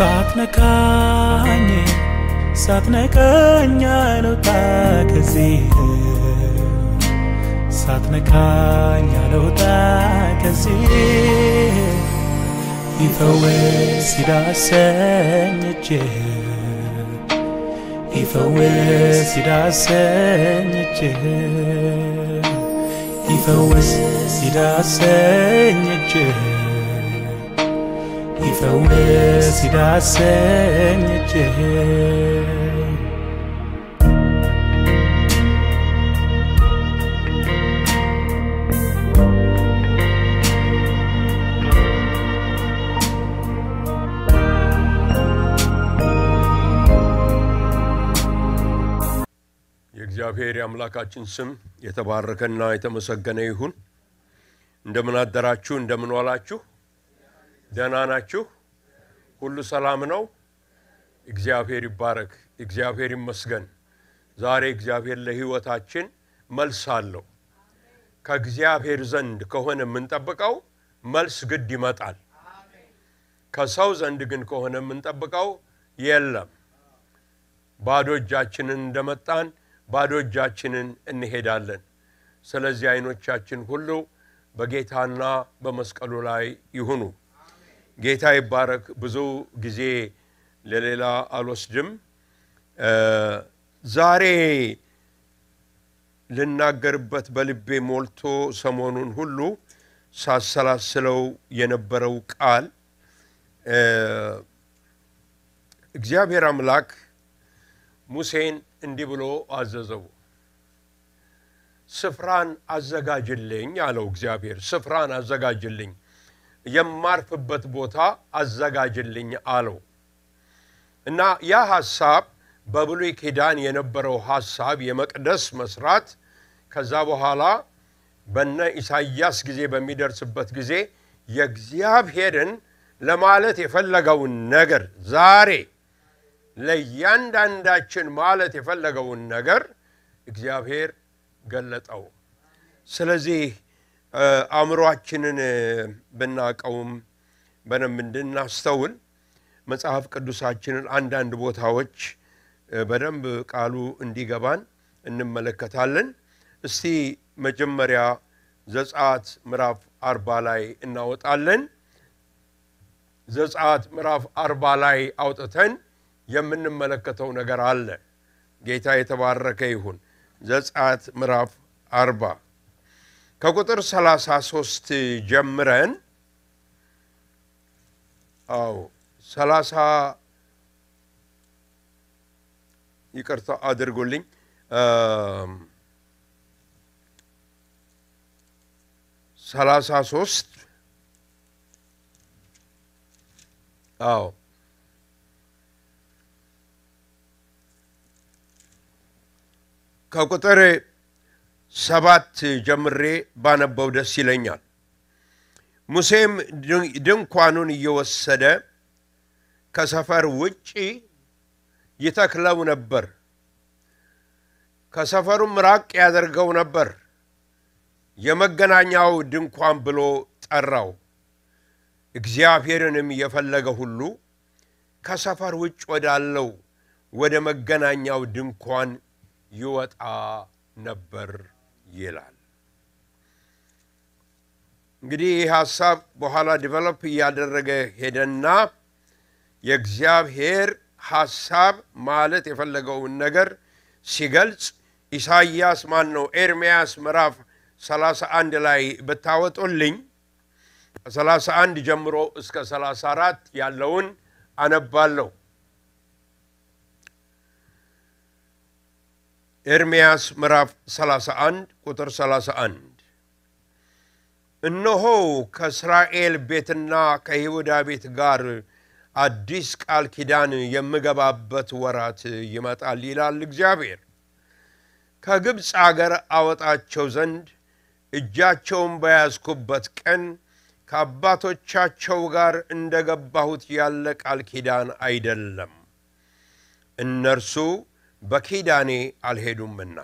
ሳትነካኝ ሳትነቀኝ አልወጣ ከዚህ ሳትነካኝ አልወጣ ከዚህ ይፈውስ ይዳሰኝ እጅህ የእግዚአብሔር የአምላካችን ስም የተባረከና የተመሰገነ ይሁን። እንደምን አደራችሁ? እንደምን ዋላችሁ? ደህና ናችሁ? ሁሉ ሰላም ነው? እግዚአብሔር ይባረክ፣ እግዚአብሔር ይመስገን። ዛሬ እግዚአብሔር ለሕይወታችን መልስ አለው። ከእግዚአብሔር ዘንድ ከሆነ የምንጠብቀው መልስ ግድ ይመጣል። ከሰው ዘንድ ግን ከሆነ የምንጠብቀው የለም። ባዶ እጃችንን እንደመጣን ባዶ እጃችንን እንሄዳለን። ስለዚህ ዓይኖቻችን ሁሉ በጌታና በመስቀሉ ላይ ይሁኑ። ጌታ ይባረክ። ብዙ ጊዜ ለሌላ አልወስድም። ዛሬ ልናገርበት በልቤ ሞልቶ ሰሞኑን ሁሉ ሳሰላስለው የነበረው ቃል እግዚአብሔር አምላክ ሙሴን እንዲህ ብሎ አዘዘው። ስፍራን አዘጋጅልኝ አለው። እግዚአብሔር ስፍራን አዘጋጅልኝ የማርፍበት ቦታ አዘጋጅልኝ አለው እና ያ ሐሳብ በብሉይ ኪዳን የነበረው ሐሳብ የመቅደስ መስራት ከዛ በኋላ በነ ኢሳይያስ ጊዜ በሚደርስበት ጊዜ የእግዚአብሔርን ለማለት የፈለገውን ነገር ዛሬ ለእያንዳንዳችን ማለት የፈለገውን ነገር እግዚአብሔር ገለጠው። ስለዚህ አእምሯችንን ብናቀውም በደንብ እንድናስተውል መጽሐፍ ቅዱሳችንን አንዳንድ ቦታዎች በደንብ ቃሉ እንዲገባን እንመለከታለን። እስቲ መጀመሪያ ዘጸአት ምዕራፍ አርባ ላይ እናወጣለን። ዘጸአት ምዕራፍ አርባ ላይ አውጥተን የምንመለከተው ነገር አለ። ጌታ የተባረከ ይሁን። ዘጸአት ምዕራፍ አርባ ከቁጥር 33 ጀምረን አዎ 30 ይቅርታ አድርጉልኝ ሰላሳ ሶስት አዎ ከቁጥር ሰባት ጀምሬ ባነበው ደስ ይለኛል። ሙሴም ድንኳኑን እየወሰደ ከሰፈር ውጪ ይተክለው ነበር፣ ከሰፈሩም ራቅ ያደርገው ነበር። የመገናኛው ድንኳን ብሎ ጠራው። እግዚአብሔርንም የፈለገ ሁሉ ከሰፈር ውጭ ወዳለው ወደ መገናኛው ድንኳን ይወጣ ነበር። ይላል። እንግዲህ ይህ ሀሳብ በኋላ ዲቨሎፕ እያደረገ ሄደና የእግዚአብሔር ሀሳብ ማለት የፈለገውን ነገር ሲገልጽ ኢሳይያስ ማን ነው ኤርምያስ ምዕራፍ 31 ላይ ብታወጡልኝ ከ31 ጀምሮ እስከ 34 ያለውን አነባለሁ። ኤርምያስ ምዕራፍ 31 ቁጥር 31 እነሆ ከእስራኤል ቤትና ከይሁዳ ቤት ጋር አዲስ ቃል ኪዳን የምገባበት ወራት ይመጣል ይላል እግዚአብሔር። ከግብፅ አገር አወጣቸው ዘንድ እጃቸውን በያዝኩበት ቀን ከአባቶቻቸው ጋር እንደገባሁት ያለ ቃል ኪዳን አይደለም። እነርሱ በኪዳኔ አልሄዱምና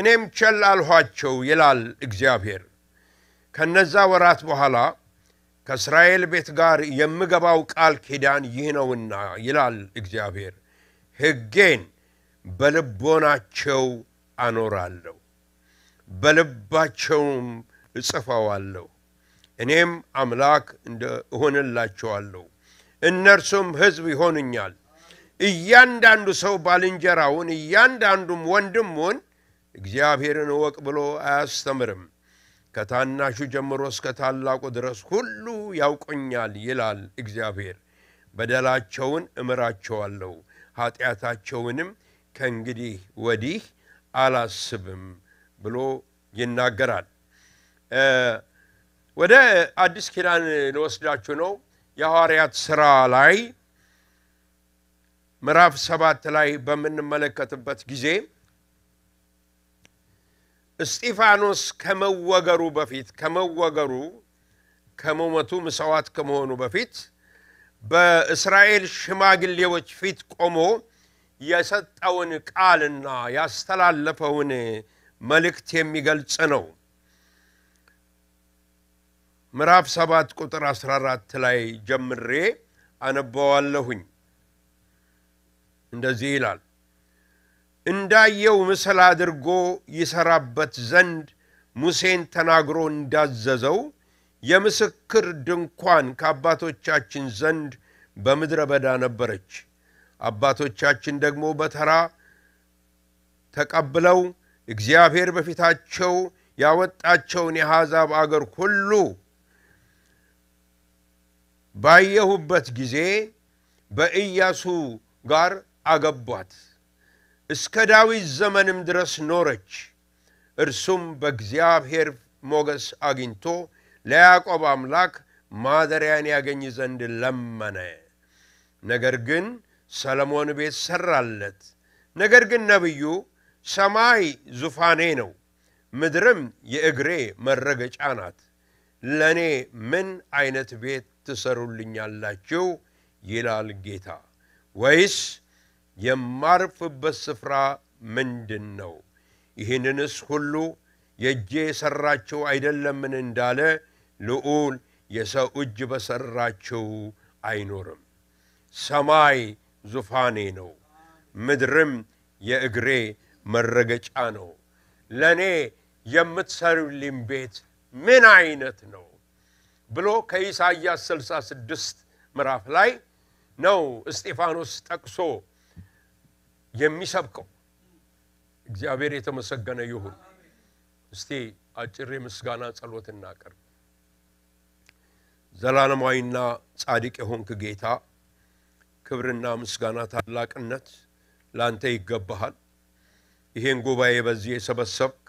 እኔም ቸል አልኋቸው ይላል እግዚአብሔር። ከነዛ ወራት በኋላ ከእስራኤል ቤት ጋር የምገባው ቃል ኪዳን ይህ ነውና ይላል እግዚአብሔር፣ ሕጌን በልቦናቸው አኖራለሁ፣ በልባቸውም እጽፈዋለሁ። እኔም አምላክ እንደ እሆንላቸዋለሁ፣ እነርሱም ሕዝብ ይሆኑኛል። እያንዳንዱ ሰው ባልንጀራውን እያንዳንዱም ወንድሙን እግዚአብሔርን እወቅ ብሎ አያስተምርም። ከታናሹ ጀምሮ እስከ ታላቁ ድረስ ሁሉ ያውቁኛል ይላል እግዚአብሔር። በደላቸውን እምራቸዋለሁ፣ ኃጢአታቸውንም ከእንግዲህ ወዲህ አላስብም ብሎ ይናገራል። ወደ አዲስ ኪዳን ልወስዳችሁ ነው። የሐዋርያት ሥራ ላይ ምዕራፍ ሰባት ላይ በምንመለከትበት ጊዜ እስጢፋኖስ ከመወገሩ በፊት ከመወገሩ ከመሞቱ ምጽዋት ከመሆኑ በፊት በእስራኤል ሽማግሌዎች ፊት ቆሞ የሰጠውን ቃልና ያስተላለፈውን መልእክት የሚገልጽ ነው። ምዕራፍ ሰባት ቁጥር 14 ላይ ጀምሬ አነበዋለሁኝ። እንደዚህ ይላል፣ እንዳየው ምስል አድርጎ ይሰራበት ዘንድ ሙሴን ተናግሮ እንዳዘዘው የምስክር ድንኳን ከአባቶቻችን ዘንድ በምድረ በዳ ነበረች። አባቶቻችን ደግሞ በተራ ተቀብለው እግዚአብሔር በፊታቸው ያወጣቸውን የአሕዛብ አገር ሁሉ ባየሁበት ጊዜ በኢያሱ ጋር አገቧት። እስከ ዳዊት ዘመንም ድረስ ኖረች። እርሱም በእግዚአብሔር ሞገስ አግኝቶ ለያዕቆብ አምላክ ማደሪያን ያገኝ ዘንድ ለመነ። ነገር ግን ሰለሞን ቤት ሰራለት። ነገር ግን ነቢዩ ሰማይ ዙፋኔ ነው፣ ምድርም የእግሬ መረገጫ ናት፣ ለእኔ ምን አይነት ቤት ትሰሩልኛላችሁ? ይላል ጌታ ወይስ የማርፍበት ስፍራ ምንድን ነው? ይህንንስ ሁሉ የእጄ የሠራችው አይደለምን እንዳለ ልዑል የሰው እጅ በሠራችው አይኖርም። ሰማይ ዙፋኔ ነው፣ ምድርም የእግሬ መረገጫ ነው። ለእኔ የምትሰሩልኝ ቤት ምን አይነት ነው ብሎ ከኢሳይያስ 66 ምዕራፍ ላይ ነው እስጢፋኖስ ጠቅሶ የሚሰብከው እግዚአብሔር የተመሰገነ ይሁን። እስቲ አጭር የምስጋና ጸሎት እናቀርብ። ዘላለማዊና ጻድቅ የሆንክ ጌታ ክብርና ምስጋና ታላቅነት ላንተ ይገባሃል። ይሄን ጉባኤ በዚህ የሰበሰብክ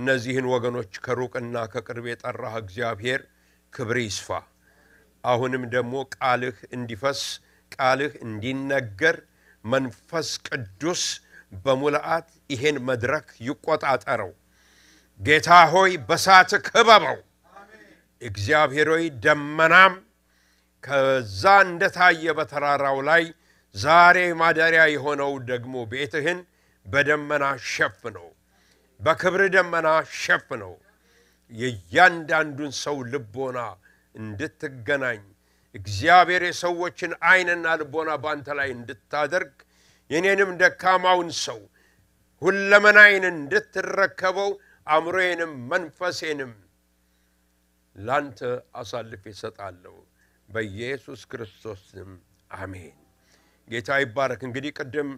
እነዚህን ወገኖች ከሩቅና ከቅርብ የጠራህ እግዚአብሔር ክብር ይስፋ። አሁንም ደግሞ ቃልህ እንዲፈስ ቃልህ እንዲነገር መንፈስ ቅዱስ በሙልአት ይሄን መድረክ ይቆጣጠረው። ጌታ ሆይ በሳት ክበበው። እግዚአብሔር ሆይ ደመናም ከዛ እንደታየ በተራራው ላይ ዛሬ ማደሪያ የሆነው ደግሞ ቤትህን በደመና ሸፍነው፣ በክብር ደመና ሸፍነው። የእያንዳንዱን ሰው ልቦና እንድትገናኝ እግዚአብሔር የሰዎችን አይንና ልቦና ባንተ ላይ እንድታደርግ የኔንም ደካማውን ሰው ሁለመናዬን እንድትረከበው አእምሮዬንም መንፈሴንም ላንተ አሳልፍ ይሰጣለሁ። በኢየሱስ ክርስቶስ አሜን። ጌታ ይባረክ። እንግዲህ ቅድም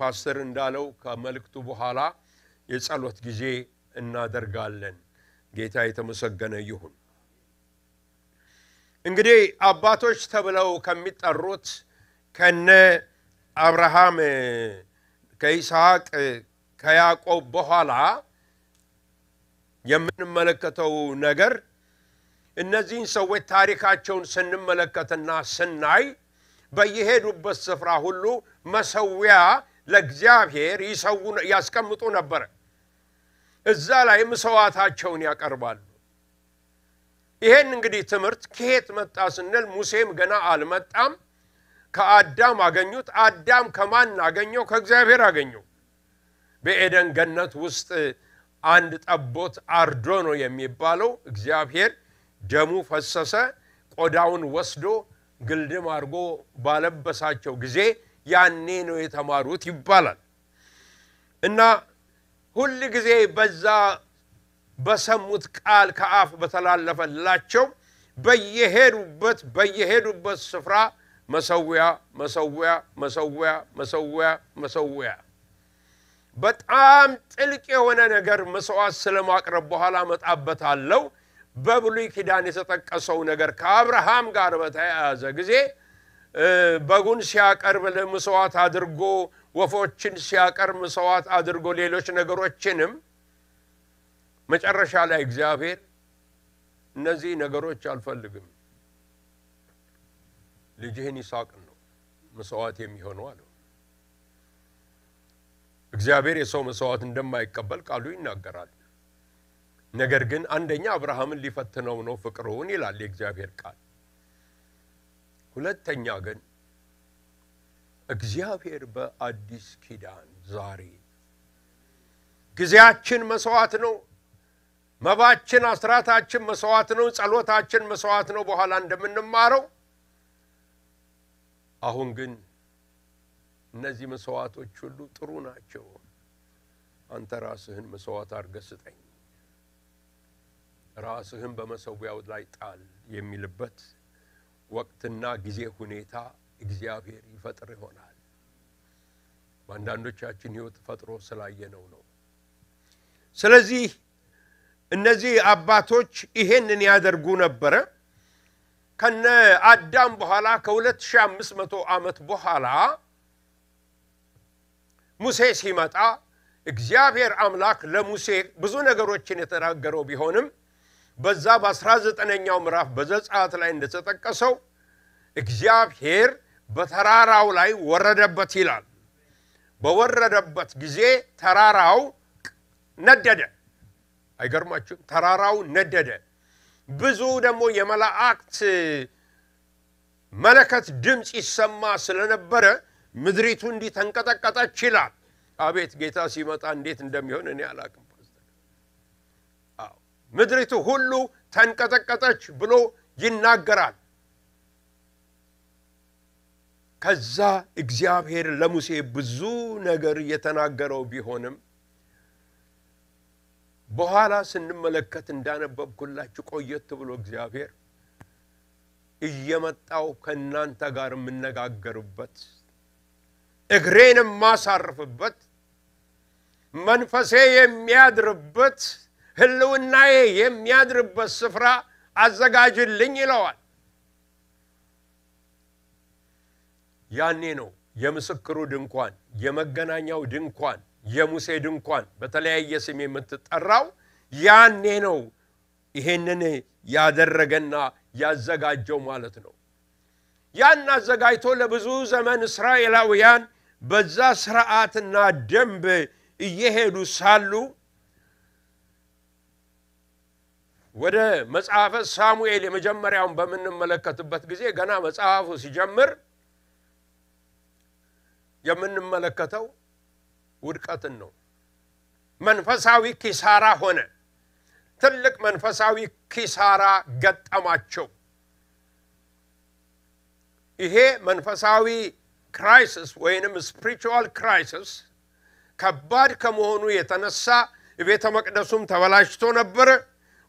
ፓስተር እንዳለው ከመልእክቱ በኋላ የጸሎት ጊዜ እናደርጋለን። ጌታ የተመሰገነ ይሁን። እንግዲህ አባቶች ተብለው ከሚጠሩት ከነ አብርሃም ከይስሐቅ ከያዕቆብ በኋላ የምንመለከተው ነገር እነዚህን ሰዎች ታሪካቸውን ስንመለከትና ስናይ በየሄዱበት ስፍራ ሁሉ መሰዊያ ለእግዚአብሔር ያስቀምጡ ነበር። እዛ ላይ መስዋዕታቸውን ያቀርባሉ። ይሄን እንግዲህ ትምህርት ከየት መጣ ስንል ሙሴም ገና አልመጣም፣ ከአዳም አገኙት። አዳም ከማን አገኘው? ከእግዚአብሔር አገኘው። በኤደን ገነት ውስጥ አንድ ጠቦት አርዶ ነው የሚባለው። እግዚአብሔር ደሙ ፈሰሰ፣ ቆዳውን ወስዶ ግልድም አድርጎ ባለበሳቸው ጊዜ ያኔ ነው የተማሩት ይባላል እና ሁል ጊዜ በዛ በሰሙት ቃል ከአፍ በተላለፈላቸው በየሄዱበት በየሄዱበት ስፍራ መሰዊያ መሰዊያ መሰዊያ መሰዊያ መሰዊያ በጣም ጥልቅ የሆነ ነገር መስዋዕት ስለማቅረብ በኋላ መጣበታለው። በብሉይ ኪዳን የተጠቀሰው ነገር ከአብርሃም ጋር በተያያዘ ጊዜ በጉን ሲያቀርብ ለመስዋዕት አድርጎ ወፎችን ሲያቀርብ መስዋዕት አድርጎ ሌሎች ነገሮችንም መጨረሻ ላይ እግዚአብሔር እነዚህ ነገሮች አልፈልግም፣ ልጅህን ይስሐቅን ነው መስዋዕት የሚሆነው አለው። እግዚአብሔር የሰው መስዋዕት እንደማይቀበል ቃሉ ይናገራል። ነገር ግን አንደኛ አብርሃምን ሊፈትነው ነው ፍቅሩን ይላል የእግዚአብሔር ቃል። ሁለተኛ ግን እግዚአብሔር በአዲስ ኪዳን ዛሬ ጊዜያችን መስዋዕት ነው። መባችን፣ አስራታችን መስዋዕት ነው። ጸሎታችን መስዋዕት ነው፣ በኋላ እንደምንማረው። አሁን ግን እነዚህ መስዋዕቶች ሁሉ ጥሩ ናቸው። አንተ ራስህን መስዋዕት አድርገህ ስጠኝ፣ ራስህን በመሰዊያው ላይ ጣል የሚልበት ወቅትና ጊዜ ሁኔታ እግዚአብሔር ይፈጥር ይሆናል። በአንዳንዶቻችን ሕይወት ፈጥሮ ስላየነው ነው። ስለዚህ እነዚህ አባቶች ይሄንን ያደርጉ ነበረ። ከነ አዳም በኋላ ከ2500 ዓመት በኋላ ሙሴ ሲመጣ እግዚአብሔር አምላክ ለሙሴ ብዙ ነገሮችን የተናገረው ቢሆንም በዛ በ19ኛው ምዕራፍ በዘጸአት ላይ እንደተጠቀሰው እግዚአብሔር በተራራው ላይ ወረደበት ይላል። በወረደበት ጊዜ ተራራው ነደደ። አይገርማችሁም? ተራራው ነደደ። ብዙ ደግሞ የመላእክት መለከት ድምፅ ይሰማ ስለነበረ ምድሪቱ እንዲህ ተንቀጠቀጠች ይላል። አቤት ጌታ ሲመጣ እንዴት እንደሚሆን እኔ አላቅም። ምድሪቱ ሁሉ ተንቀጠቀጠች ብሎ ይናገራል። ከዛ እግዚአብሔር ለሙሴ ብዙ ነገር የተናገረው ቢሆንም በኋላ ስንመለከት እንዳነበብኩላችሁ ቆየት ብሎ እግዚአብሔር እየመጣው ከእናንተ ጋር የምነጋገርበት እግሬን የማሳርፍበት መንፈሴ የሚያድርበት ሕልውናዬ የሚያድርበት ስፍራ አዘጋጅልኝ ይለዋል። ያኔ ነው የምስክሩ ድንኳን፣ የመገናኛው ድንኳን የሙሴ ድንኳን በተለያየ ስም የምትጠራው ያኔ ነው ይሄንን ያደረገና ያዘጋጀው ማለት ነው። ያን አዘጋጅቶ ለብዙ ዘመን እስራኤላውያን በዛ ስርዓትና ደንብ እየሄዱ ሳሉ ወደ መጽሐፈ ሳሙኤል የመጀመሪያውን በምንመለከትበት ጊዜ ገና መጽሐፉ ሲጀምር የምንመለከተው ውድቀትን ነው። መንፈሳዊ ኪሳራ ሆነ። ትልቅ መንፈሳዊ ኪሳራ ገጠማቸው። ይሄ መንፈሳዊ ክራይሲስ ወይንም ስፕሪቹዋል ክራይሲስ ከባድ ከመሆኑ የተነሳ የቤተ መቅደሱም ተበላሽቶ ነበር።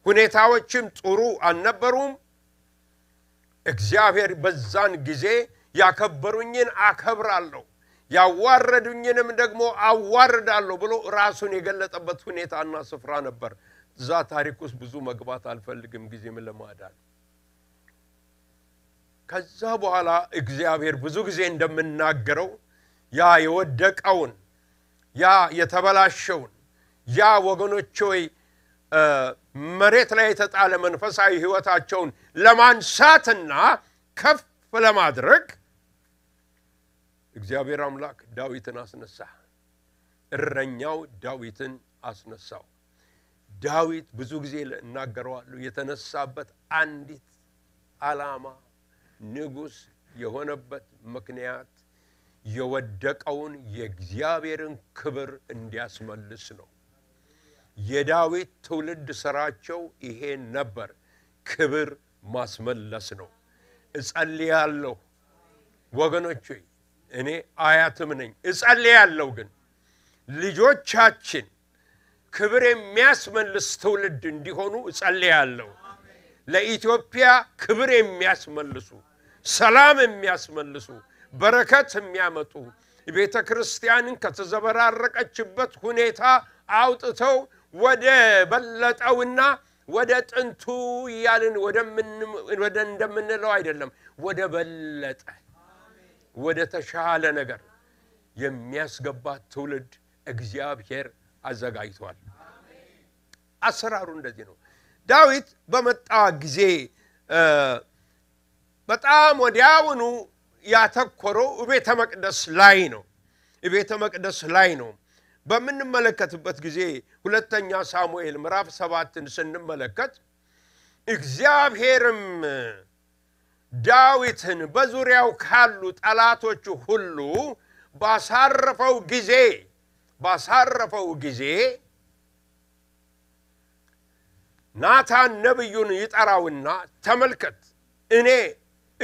ሁኔታዎችም ጥሩ አልነበሩም። እግዚአብሔር በዛን ጊዜ ያከበሩኝን አከብራለሁ ያዋረዱኝንም ደግሞ አዋርዳለሁ ብሎ ራሱን የገለጠበት ሁኔታና ስፍራ ነበር። እዛ ታሪክ ውስጥ ብዙ መግባት አልፈልግም፣ ጊዜም ለማዳል ከዛ በኋላ እግዚአብሔር ብዙ ጊዜ እንደምናገረው ያ የወደቀውን ያ የተበላሸውን ያ ወገኖች ሆይ መሬት ላይ የተጣለ መንፈሳዊ ሕይወታቸውን ለማንሳትና ከፍ ለማድረግ እግዚአብሔር አምላክ ዳዊትን አስነሳ። እረኛው ዳዊትን አስነሳው። ዳዊት ብዙ ጊዜ እናገረዋለሁ፣ የተነሳበት አንዲት ዓላማ ንጉሥ የሆነበት ምክንያት የወደቀውን የእግዚአብሔርን ክብር እንዲያስመልስ ነው። የዳዊት ትውልድ ስራቸው ይሄ ነበር፣ ክብር ማስመለስ ነው። እጸልያለሁ ወገኖች እኔ አያትም ነኝ እጸልያለሁ። ግን ልጆቻችን ክብር የሚያስመልስ ትውልድ እንዲሆኑ እጸልያለሁ። ለኢትዮጵያ ክብር የሚያስመልሱ፣ ሰላም የሚያስመልሱ፣ በረከት የሚያመጡ ቤተ ክርስቲያንን ከተዘበራረቀችበት ሁኔታ አውጥተው ወደ በለጠውና ወደ ጥንቱ እያልን ወደ እንደምንለው አይደለም ወደ በለጠ ወደ ተሻለ ነገር የሚያስገባ ትውልድ እግዚአብሔር አዘጋጅቷል። አሰራሩ እንደዚህ ነው። ዳዊት በመጣ ጊዜ በጣም ወዲያውኑ ያተኮረው ቤተ መቅደስ ላይ ነው። ቤተ መቅደስ ላይ ነው። በምንመለከትበት ጊዜ ሁለተኛ ሳሙኤል ምዕራፍ ሰባትን ስንመለከት እግዚአብሔርም ዳዊትን በዙሪያው ካሉ ጠላቶቹ ሁሉ ባሳረፈው ጊዜ ባሳረፈው ጊዜ ናታን ነቢዩን ይጠራውና ተመልከት፣ እኔ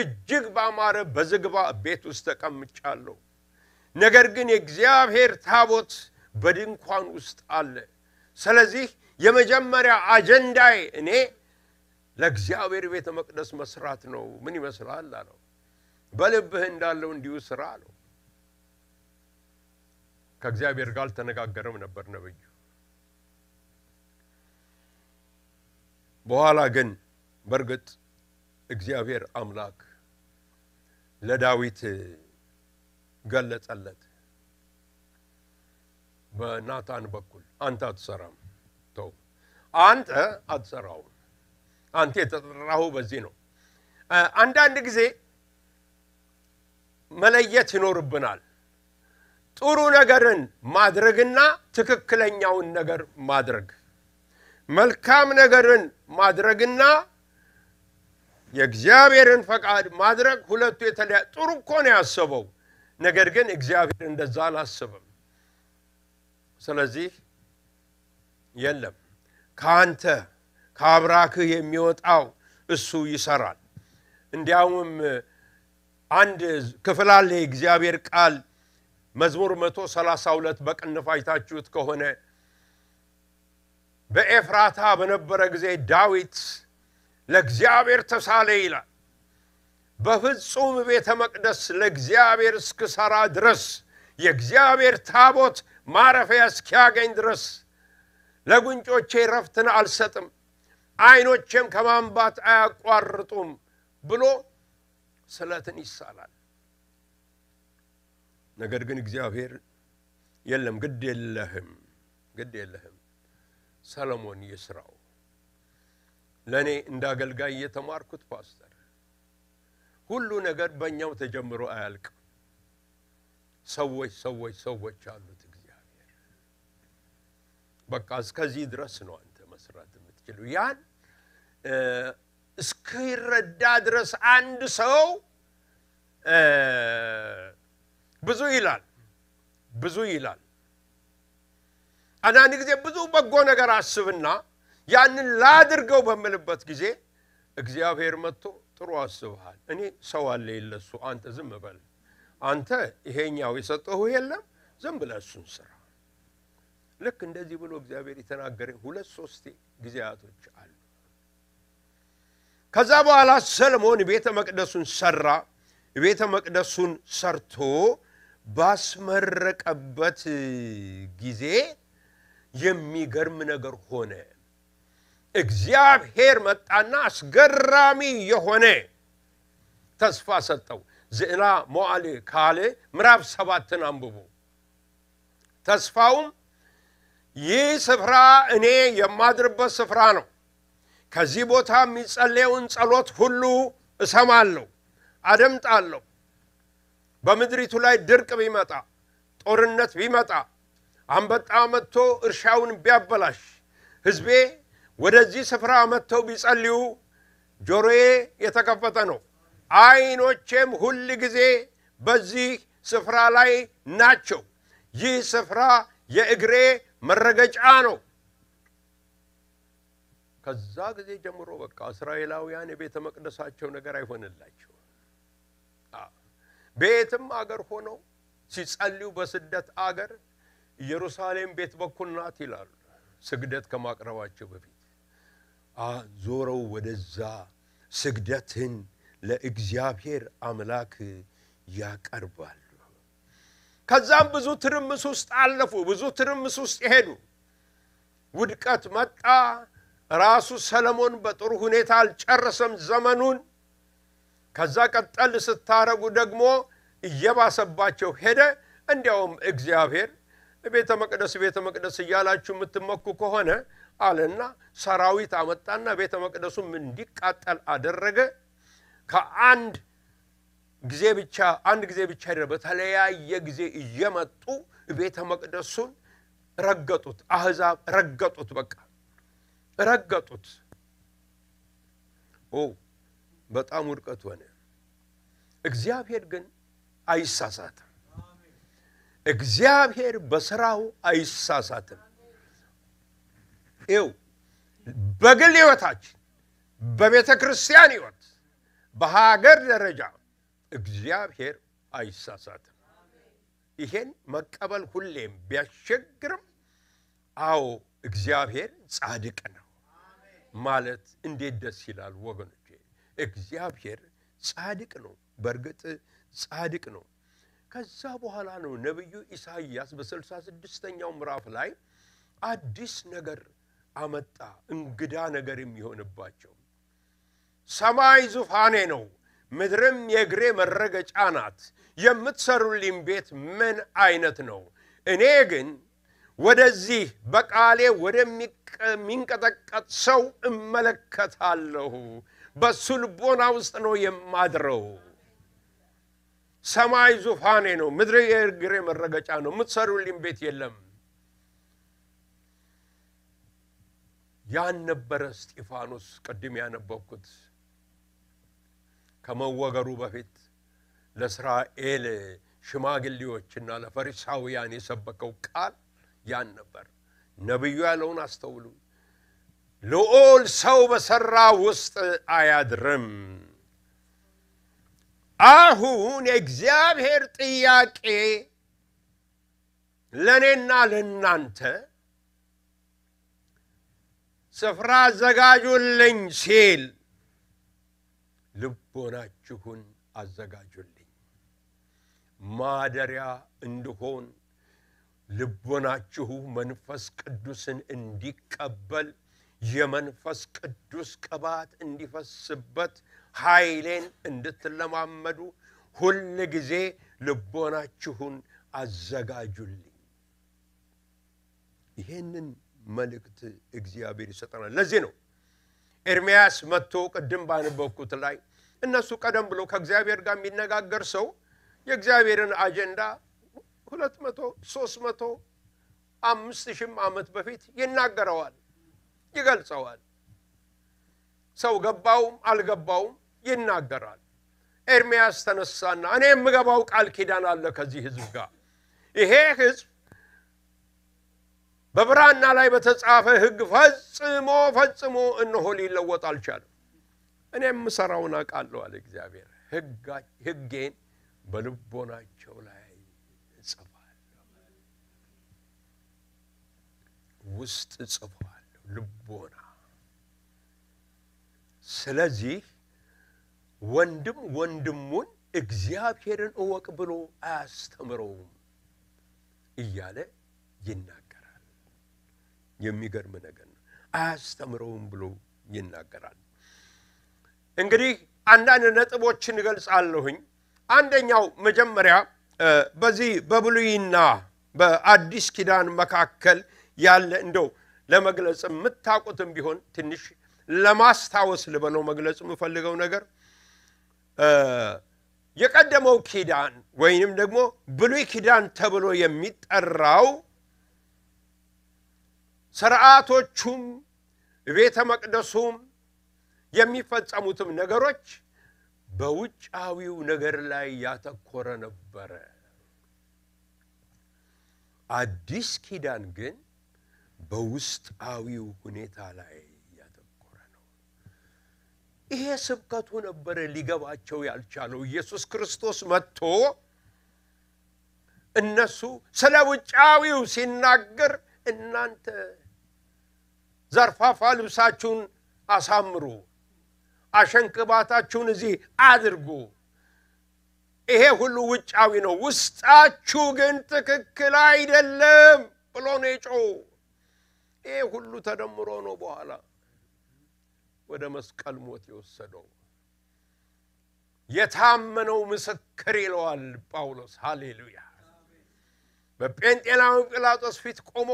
እጅግ ባማረ በዝግባ ቤት ውስጥ ተቀምጫለሁ። ነገር ግን የእግዚአብሔር ታቦት በድንኳን ውስጥ አለ። ስለዚህ የመጀመሪያ አጀንዳዬ እኔ ለእግዚአብሔር ቤተ መቅደስ መስራት ነው። ምን ይመስላል አለው። በልብህ እንዳለው እንዲሁ ስራ አለው። ከእግዚአብሔር ጋር አልተነጋገረም ነበር ነብዩ። በኋላ ግን በእርግጥ እግዚአብሔር አምላክ ለዳዊት ገለጸለት በናታን በኩል አንተ አትሰራም፣ ተው፣ አንተ አትሰራውም አንተ የተጠራሁ በዚህ ነው። አንዳንድ ጊዜ መለየት ይኖርብናል። ጥሩ ነገርን ማድረግና ትክክለኛውን ነገር ማድረግ፣ መልካም ነገርን ማድረግና የእግዚአብሔርን ፈቃድ ማድረግ ሁለቱ የተለያ ጥሩ እኮ ነው ያሰበው። ነገር ግን እግዚአብሔር እንደዛ አላስብም። ስለዚህ የለም ከአንተ ከአብራክህ የሚወጣው እሱ ይሰራል። እንዲያውም አንድ ክፍል አለ የእግዚአብሔር ቃል መዝሙር 132 በቅንፍ አይታችሁት ከሆነ በኤፍራታ በነበረ ጊዜ ዳዊት ለእግዚአብሔር ተሳለ ይላል። በፍጹም ቤተ መቅደስ ለእግዚአብሔር እስክሰራ ድረስ የእግዚአብሔር ታቦት ማረፊያ እስኪያገኝ ድረስ ለጉንጮቼ ረፍትን አልሰጥም አይኖቼም ከማንባት አያቋርጡም ብሎ ስለትን ይሳላል። ነገር ግን እግዚአብሔር የለም ግድ የለህም ግድ የለህም ሰለሞን ይስራው ለእኔ እንደ አገልጋይ የተማርኩት ፓስተር ሁሉ ነገር በእኛው ተጀምሮ አያልቅም። ሰዎች ሰዎች ሰዎች አሉት እግዚአብሔር። በቃ እስከዚህ ድረስ ነው የሚያስችሉ ያን እስኪረዳ ድረስ አንድ ሰው ብዙ ይላል ብዙ ይላል። አንዳንድ ጊዜ ብዙ በጎ ነገር አስብና ያንን ላድርገው በምልበት ጊዜ እግዚአብሔር መጥቶ ጥሩ አስብሃል፣ እኔ ሰው አለ የለሱ አንተ ዝም በል አንተ ይሄኛው የሰጠሁ የለም ዝም ብለህ እሱን ስራ ልክ እንደዚህ ብሎ እግዚአብሔር የተናገረ ሁለት ሶስት ጊዜያቶች አሉ። ከዛ በኋላ ሰለሞን ቤተ መቅደሱን ሰራ። ቤተ መቅደሱን ሰርቶ ባስመረቀበት ጊዜ የሚገርም ነገር ሆነ። እግዚአብሔር መጣና አስገራሚ የሆነ ተስፋ ሰጠው። ዜና መዋዕል ካልዕ ምዕራፍ ሰባትን አንብቦ ተስፋውም ይህ ስፍራ እኔ የማድርበት ስፍራ ነው። ከዚህ ቦታ የሚጸለየውን ጸሎት ሁሉ እሰማለሁ፣ አደምጣለሁ። በምድሪቱ ላይ ድርቅ ቢመጣ፣ ጦርነት ቢመጣ፣ አንበጣ መጥቶ እርሻውን ቢያበላሽ፣ ሕዝቤ ወደዚህ ስፍራ መጥተው ቢጸልዩ ጆሮዬ የተከፈተ ነው። ዓይኖቼም ሁል ጊዜ በዚህ ስፍራ ላይ ናቸው። ይህ ስፍራ የእግሬ መረገጫ ነው። ከዛ ጊዜ ጀምሮ በቃ እስራኤላውያን የቤተ መቅደሳቸው ነገር አይሆንላቸው። ቤትም አገር ሆነው ሲጸልዩ በስደት አገር ኢየሩሳሌም ቤት በኩል ናት ይላሉ። ስግደት ከማቅረባቸው በፊት ዞረው ወደዛ ስግደትን ለእግዚአብሔር አምላክ ያቀርባል። ከዛም ብዙ ትርምስ ውስጥ አለፉ። ብዙ ትርምስ ውስጥ ይሄዱ። ውድቀት መጣ። ራሱ ሰለሞን በጥሩ ሁኔታ አልጨረሰም ዘመኑን። ከዛ ቀጠል ስታረጉ ደግሞ እየባሰባቸው ሄደ። እንዲያውም እግዚአብሔር ቤተ መቅደስ ቤተ መቅደስ እያላችሁ የምትመኩ ከሆነ አለና ሰራዊት አመጣና ቤተ መቅደሱም እንዲቃጠል አደረገ። ከአንድ ጊዜ ብቻ አንድ ጊዜ ብቻ አይደለም፣ በተለያየ ጊዜ እየመጡ ቤተ መቅደሱን ረገጡት። አህዛብ ረገጡት፣ በቃ ረገጡት። ኦ በጣም ውድቀት ሆነ። እግዚአብሔር ግን አይሳሳትም። እግዚአብሔር በስራው አይሳሳትም። ይው በግል ህይወታችን፣ በቤተ ክርስቲያን ህይወት፣ በሀገር ደረጃ እግዚአብሔር አይሳሳትም። ይሄን መቀበል ሁሌም ቢያስቸግርም፣ አዎ እግዚአብሔር ጻድቅ ነው ማለት እንዴት ደስ ይላል ወገኖቼ! እግዚአብሔር ጻድቅ ነው። በእርግጥ ጻድቅ ነው። ከዛ በኋላ ነው ነቢዩ ኢሳይያስ በስልሳ ስድስተኛው ምዕራፍ ላይ አዲስ ነገር አመጣ፣ እንግዳ ነገር የሚሆንባቸው ሰማይ ዙፋኔ ነው ምድርም የእግሬ መረገጫ ናት። የምትሰሩልኝ ቤት ምን አይነት ነው? እኔ ግን ወደዚህ በቃሌ ወደሚንቀጠቀጥ ሰው እመለከታለሁ። በሱ ልቦና ውስጥ ነው የማድረው። ሰማይ ዙፋኔ ነው፣ ምድር የእግሬ መረገጫ ነው። የምትሰሩልኝ ቤት የለም። ያን ነበረ እስጢፋኖስ ቅድም ያነበብኩት ከመወገሩ በፊት ለእስራኤል ሽማግሌዎችና ለፈሪሳውያን የሰበከው ቃል ያን ነበር። ነቢዩ ያለውን አስተውሉ። ልዑል ሰው በሠራ ውስጥ አያድርም። አሁን የእግዚአብሔር ጥያቄ ለእኔና ለእናንተ ስፍራ አዘጋጁልኝ ሲል ልብ ልቦናችሁን አዘጋጁልኝ ማደሪያ እንድሆን ልቦናችሁ መንፈስ ቅዱስን እንዲቀበል የመንፈስ ቅዱስ ቅባት እንዲፈስበት ኃይሌን እንድትለማመዱ ሁል ጊዜ ልቦናችሁን አዘጋጁልኝ። ይሄንን መልእክት እግዚአብሔር ይሰጠናል። ለዚህ ነው ኤርምያስ መጥቶ ቅድም ባነበብኩት ላይ እነሱ ቀደም ብሎ ከእግዚአብሔር ጋር የሚነጋገር ሰው የእግዚአብሔርን አጀንዳ ሁለት መቶ ሶስት መቶ አምስት ሺህም ዓመት በፊት ይናገረዋል፣ ይገልጸዋል። ሰው ገባውም አልገባውም ይናገራል። ኤርምያስ ተነሳና እኔ የምገባው ቃል ኪዳን አለ ከዚህ ህዝብ ጋር ይሄ ህዝብ በብራና ላይ በተጻፈ ህግ ፈጽሞ ፈጽሞ እነሆ ሊለወጥ አልቻለም። እኔ የምሰራውን አቃለሁ አለ እግዚአብሔር። ህጌን በልቦናቸው ላይ እጽፋለሁ፣ ውስጥ እጽፋለሁ፣ ልቦና። ስለዚህ ወንድም ወንድሙን እግዚአብሔርን እወቅ ብሎ አያስተምረውም እያለ ይናገራል። የሚገርም ነገር ነው። አያስተምረውም ብሎ ይናገራል። እንግዲህ አንዳንድ ነጥቦችን እገልጻለሁኝ። አንደኛው መጀመሪያ በዚህ በብሉይና በአዲስ ኪዳን መካከል ያለ እንደው ለመግለጽ የምታውቁትም ቢሆን ትንሽ ለማስታወስ ልበለው መግለጽ የምፈልገው ነገር የቀደመው ኪዳን ወይንም ደግሞ ብሉይ ኪዳን ተብሎ የሚጠራው ስርዓቶቹም ቤተ መቅደሱም የሚፈጸሙትም ነገሮች በውጫዊው ነገር ላይ ያተኮረ ነበረ። አዲስ ኪዳን ግን በውስጣዊው ሁኔታ ላይ ያተኮረ ነው። ይሄ ስብከቱ ነበረ ሊገባቸው ያልቻለው። ኢየሱስ ክርስቶስ መጥቶ እነሱ ስለ ውጫዊው ሲናገር እናንተ ዘርፋፋ ልብሳችሁን አሳምሩ አሸንክባታችሁን እዚህ አድርጉ። ይሄ ሁሉ ውጫዊ ነው፣ ውስጣችሁ ግን ትክክል አይደለም ብሎ ነው የጮው። ይሄ ሁሉ ተደምሮ ነው በኋላ ወደ መስቀል ሞት የወሰደው። የታመነው ምስክር ይለዋል ጳውሎስ። ሃሌሉያ! በጴንጤናዊ ጲላጦስ ፊት ቆሞ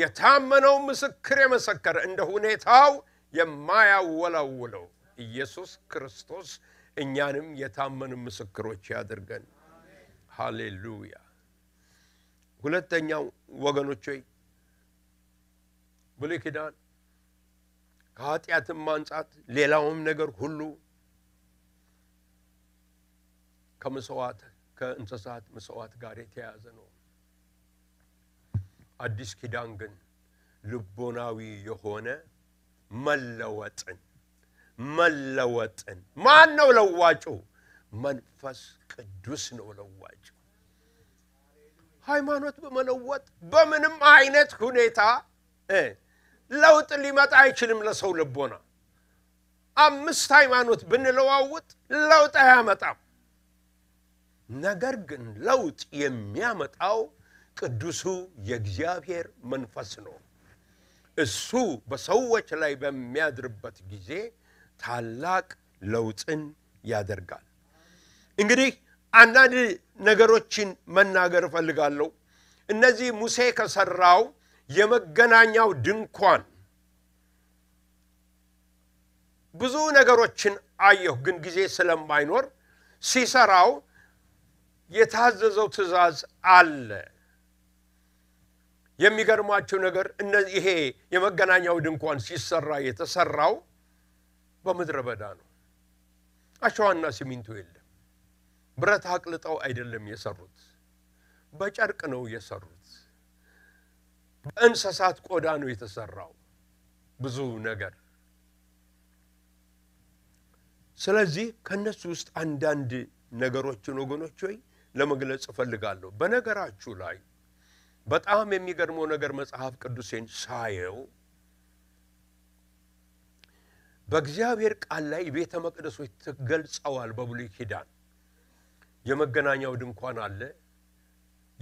የታመነው ምስክር የመሰከረ እንደ ሁኔታው የማያወላውለው ኢየሱስ ክርስቶስ እኛንም የታመን ምስክሮች ያድርገን። ሃሌሉያ። ሁለተኛው ወገኖች ሆይ ብሉይ ኪዳን ከኃጢአትም ማንጻት ሌላውም ነገር ሁሉ ከመስዋዕት ከእንስሳት መስዋዕት ጋር የተያያዘ ነው። አዲስ ኪዳን ግን ልቦናዊ የሆነ መለወጥን መለወጥን። ማን ነው ለዋጩ? መንፈስ ቅዱስ ነው ለዋጩ። ሃይማኖት በመለወጥ በምንም አይነት ሁኔታ ለውጥ ሊመጣ አይችልም። ለሰው ልቦና አምስት ሃይማኖት ብንለዋውጥ ለውጥ አያመጣም። ነገር ግን ለውጥ የሚያመጣው ቅዱሱ የእግዚአብሔር መንፈስ ነው። እሱ በሰዎች ላይ በሚያድርበት ጊዜ ታላቅ ለውጥን ያደርጋል። እንግዲህ አንዳንድ ነገሮችን መናገር እፈልጋለሁ። እነዚህ ሙሴ ከሰራው የመገናኛው ድንኳን ብዙ ነገሮችን አየሁ፣ ግን ጊዜ ስለማይኖር ሲሰራው የታዘዘው ትእዛዝ አለ። የሚገርማቸው ነገር ይሄ የመገናኛው ድንኳን ሲሰራ የተሰራው በምድረ በዳ ነው። አሸዋና ሲሚንቶ የለም። ብረት አቅልጠው አይደለም የሰሩት፣ በጨርቅ ነው የሰሩት። በእንስሳት ቆዳ ነው የተሰራው ብዙ ነገር። ስለዚህ ከእነሱ ውስጥ አንዳንድ ነገሮችን ወገኖች ሆይ ለመግለጽ እፈልጋለሁ። በነገራችሁ ላይ በጣም የሚገርመው ነገር መጽሐፍ ቅዱሴን ሳየው በእግዚአብሔር ቃል ላይ ቤተ መቅደሶች ተገልጸዋል። በብሉይ ኪዳን የመገናኛው ድንኳን አለ፣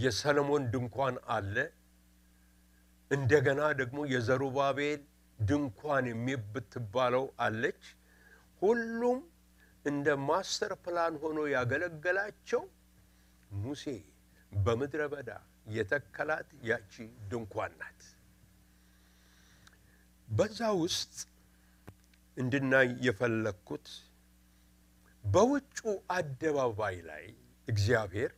የሰለሞን ድንኳን አለ፣ እንደገና ደግሞ የዘሩባቤል ድንኳን የምትባለው አለች። ሁሉም እንደ ማስተር ፕላን ሆኖ ያገለገላቸው ሙሴ በምድረ በዳ የተከላት ያቺ ድንኳን ናት። በዛ ውስጥ እንድናይ የፈለግኩት በውጩ አደባባይ ላይ እግዚአብሔር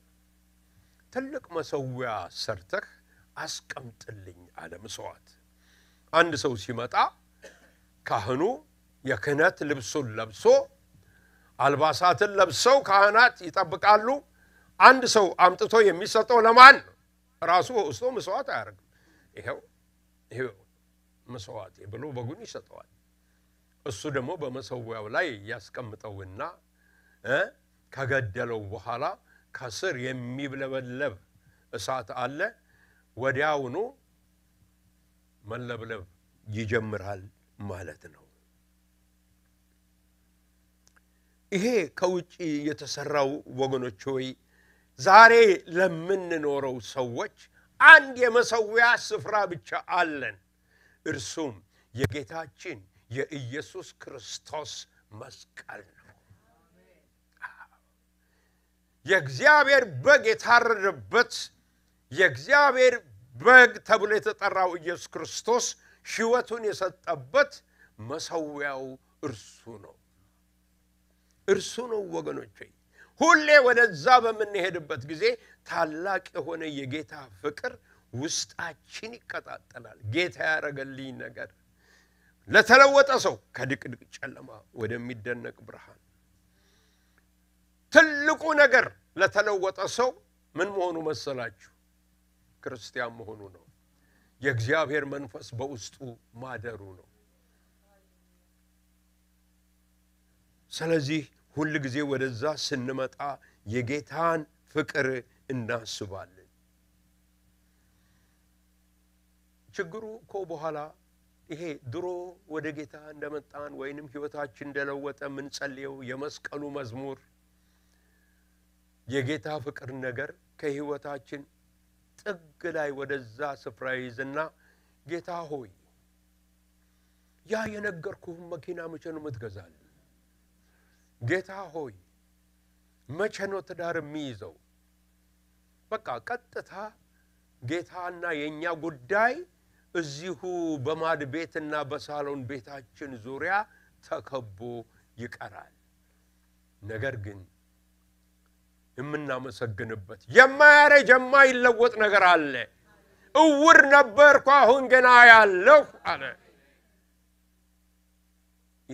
ትልቅ መሰዊያ ሰርተህ አስቀምጥልኝ አለ መስዋዕት። አንድ ሰው ሲመጣ ካህኑ የክህነት ልብሱን ለብሶ አልባሳትን ለብሰው ካህናት ይጠብቃሉ። አንድ ሰው አምጥቶ የሚሰጠው ለማን ራሱ ውስጦ ምስዋት አያደርግም። ይኸው ይኸው መስዋዕቴ ብሎ በጉን ይሰጠዋል። እሱ ደግሞ በመሰዊያው ላይ ያስቀምጠውና ከገደለው በኋላ ከስር የሚብለበለብ እሳት አለ። ወዲያውኑ መለብለብ ይጀምራል ማለት ነው። ይሄ ከውጭ የተሰራው ወገኖች ሆይ ዛሬ ለምንኖረው ሰዎች አንድ የመሰዊያ ስፍራ ብቻ አለን። እርሱም የጌታችን የኢየሱስ ክርስቶስ መስቀል ነው። የእግዚአብሔር በግ የታረደበት የእግዚአብሔር በግ ተብሎ የተጠራው ኢየሱስ ክርስቶስ ሕይወቱን የሰጠበት መሰዊያው እርሱ ነው። እርሱ ነው ወገኖቼ። ሁሌ ወደዛ በምንሄድበት ጊዜ ታላቅ የሆነ የጌታ ፍቅር ውስጣችን ይቀጣጠላል። ጌታ ያረገልኝ ነገር ለተለወጠ ሰው ከድቅድቅ ጨለማ ወደሚደነቅ ብርሃን። ትልቁ ነገር ለተለወጠ ሰው ምን መሆኑ መሰላችሁ? ክርስቲያን መሆኑ ነው። የእግዚአብሔር መንፈስ በውስጡ ማደሩ ነው። ስለዚህ ሁል ጊዜ ወደዛ ስንመጣ የጌታን ፍቅር እናስባለን። ችግሩ እኮ በኋላ ይሄ ድሮ ወደ ጌታ እንደመጣን ወይንም ህይወታችን እንደለወጠ የምንጸልየው የመስቀሉ መዝሙር የጌታ ፍቅር ነገር ከህይወታችን ጥግ ላይ ወደዛ ስፍራ ይዝና ጌታ ሆይ ያ የነገርኩህ መኪና መቼ ነው የምትገዛል? ጌታ ሆይ መቼ ነው ትዳር የሚይዘው? በቃ ቀጥታ ጌታና የእኛ ጉዳይ እዚሁ በማድ ቤትና በሳሎን ቤታችን ዙሪያ ተከቦ ይቀራል። ነገር ግን የምናመሰግንበት የማያረጅ የማይለወጥ ነገር አለ። እውር ነበርኩ አሁን ገና ያለሁ አለ።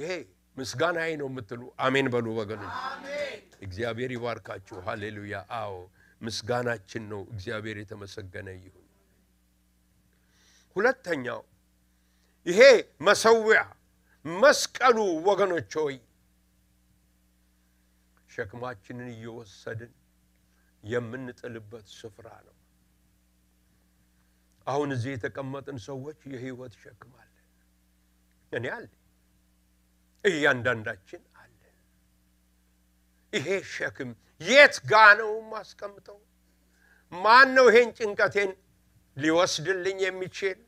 ይሄ ምስጋናዬ ነው የምትሉ አሜን በሉ ወገኖች፣ እግዚአብሔር ይባርካችሁ። ሃሌሉያ። አዎ ምስጋናችን ነው። እግዚአብሔር የተመሰገነ ይሁን። ሁለተኛው ይሄ መሰዊያ መስቀሉ ወገኖች ሆይ ሸክማችንን እየወሰድን የምንጥልበት ስፍራ ነው። አሁን እዚህ የተቀመጥን ሰዎች የህይወት ሸክም አለን። እኔ አለ እያንዳንዳችን አለን። ይሄ ሸክም የት ጋ ነው ማስቀምጠው? ማን ነው ይሄን ጭንቀቴን ሊወስድልኝ የሚችል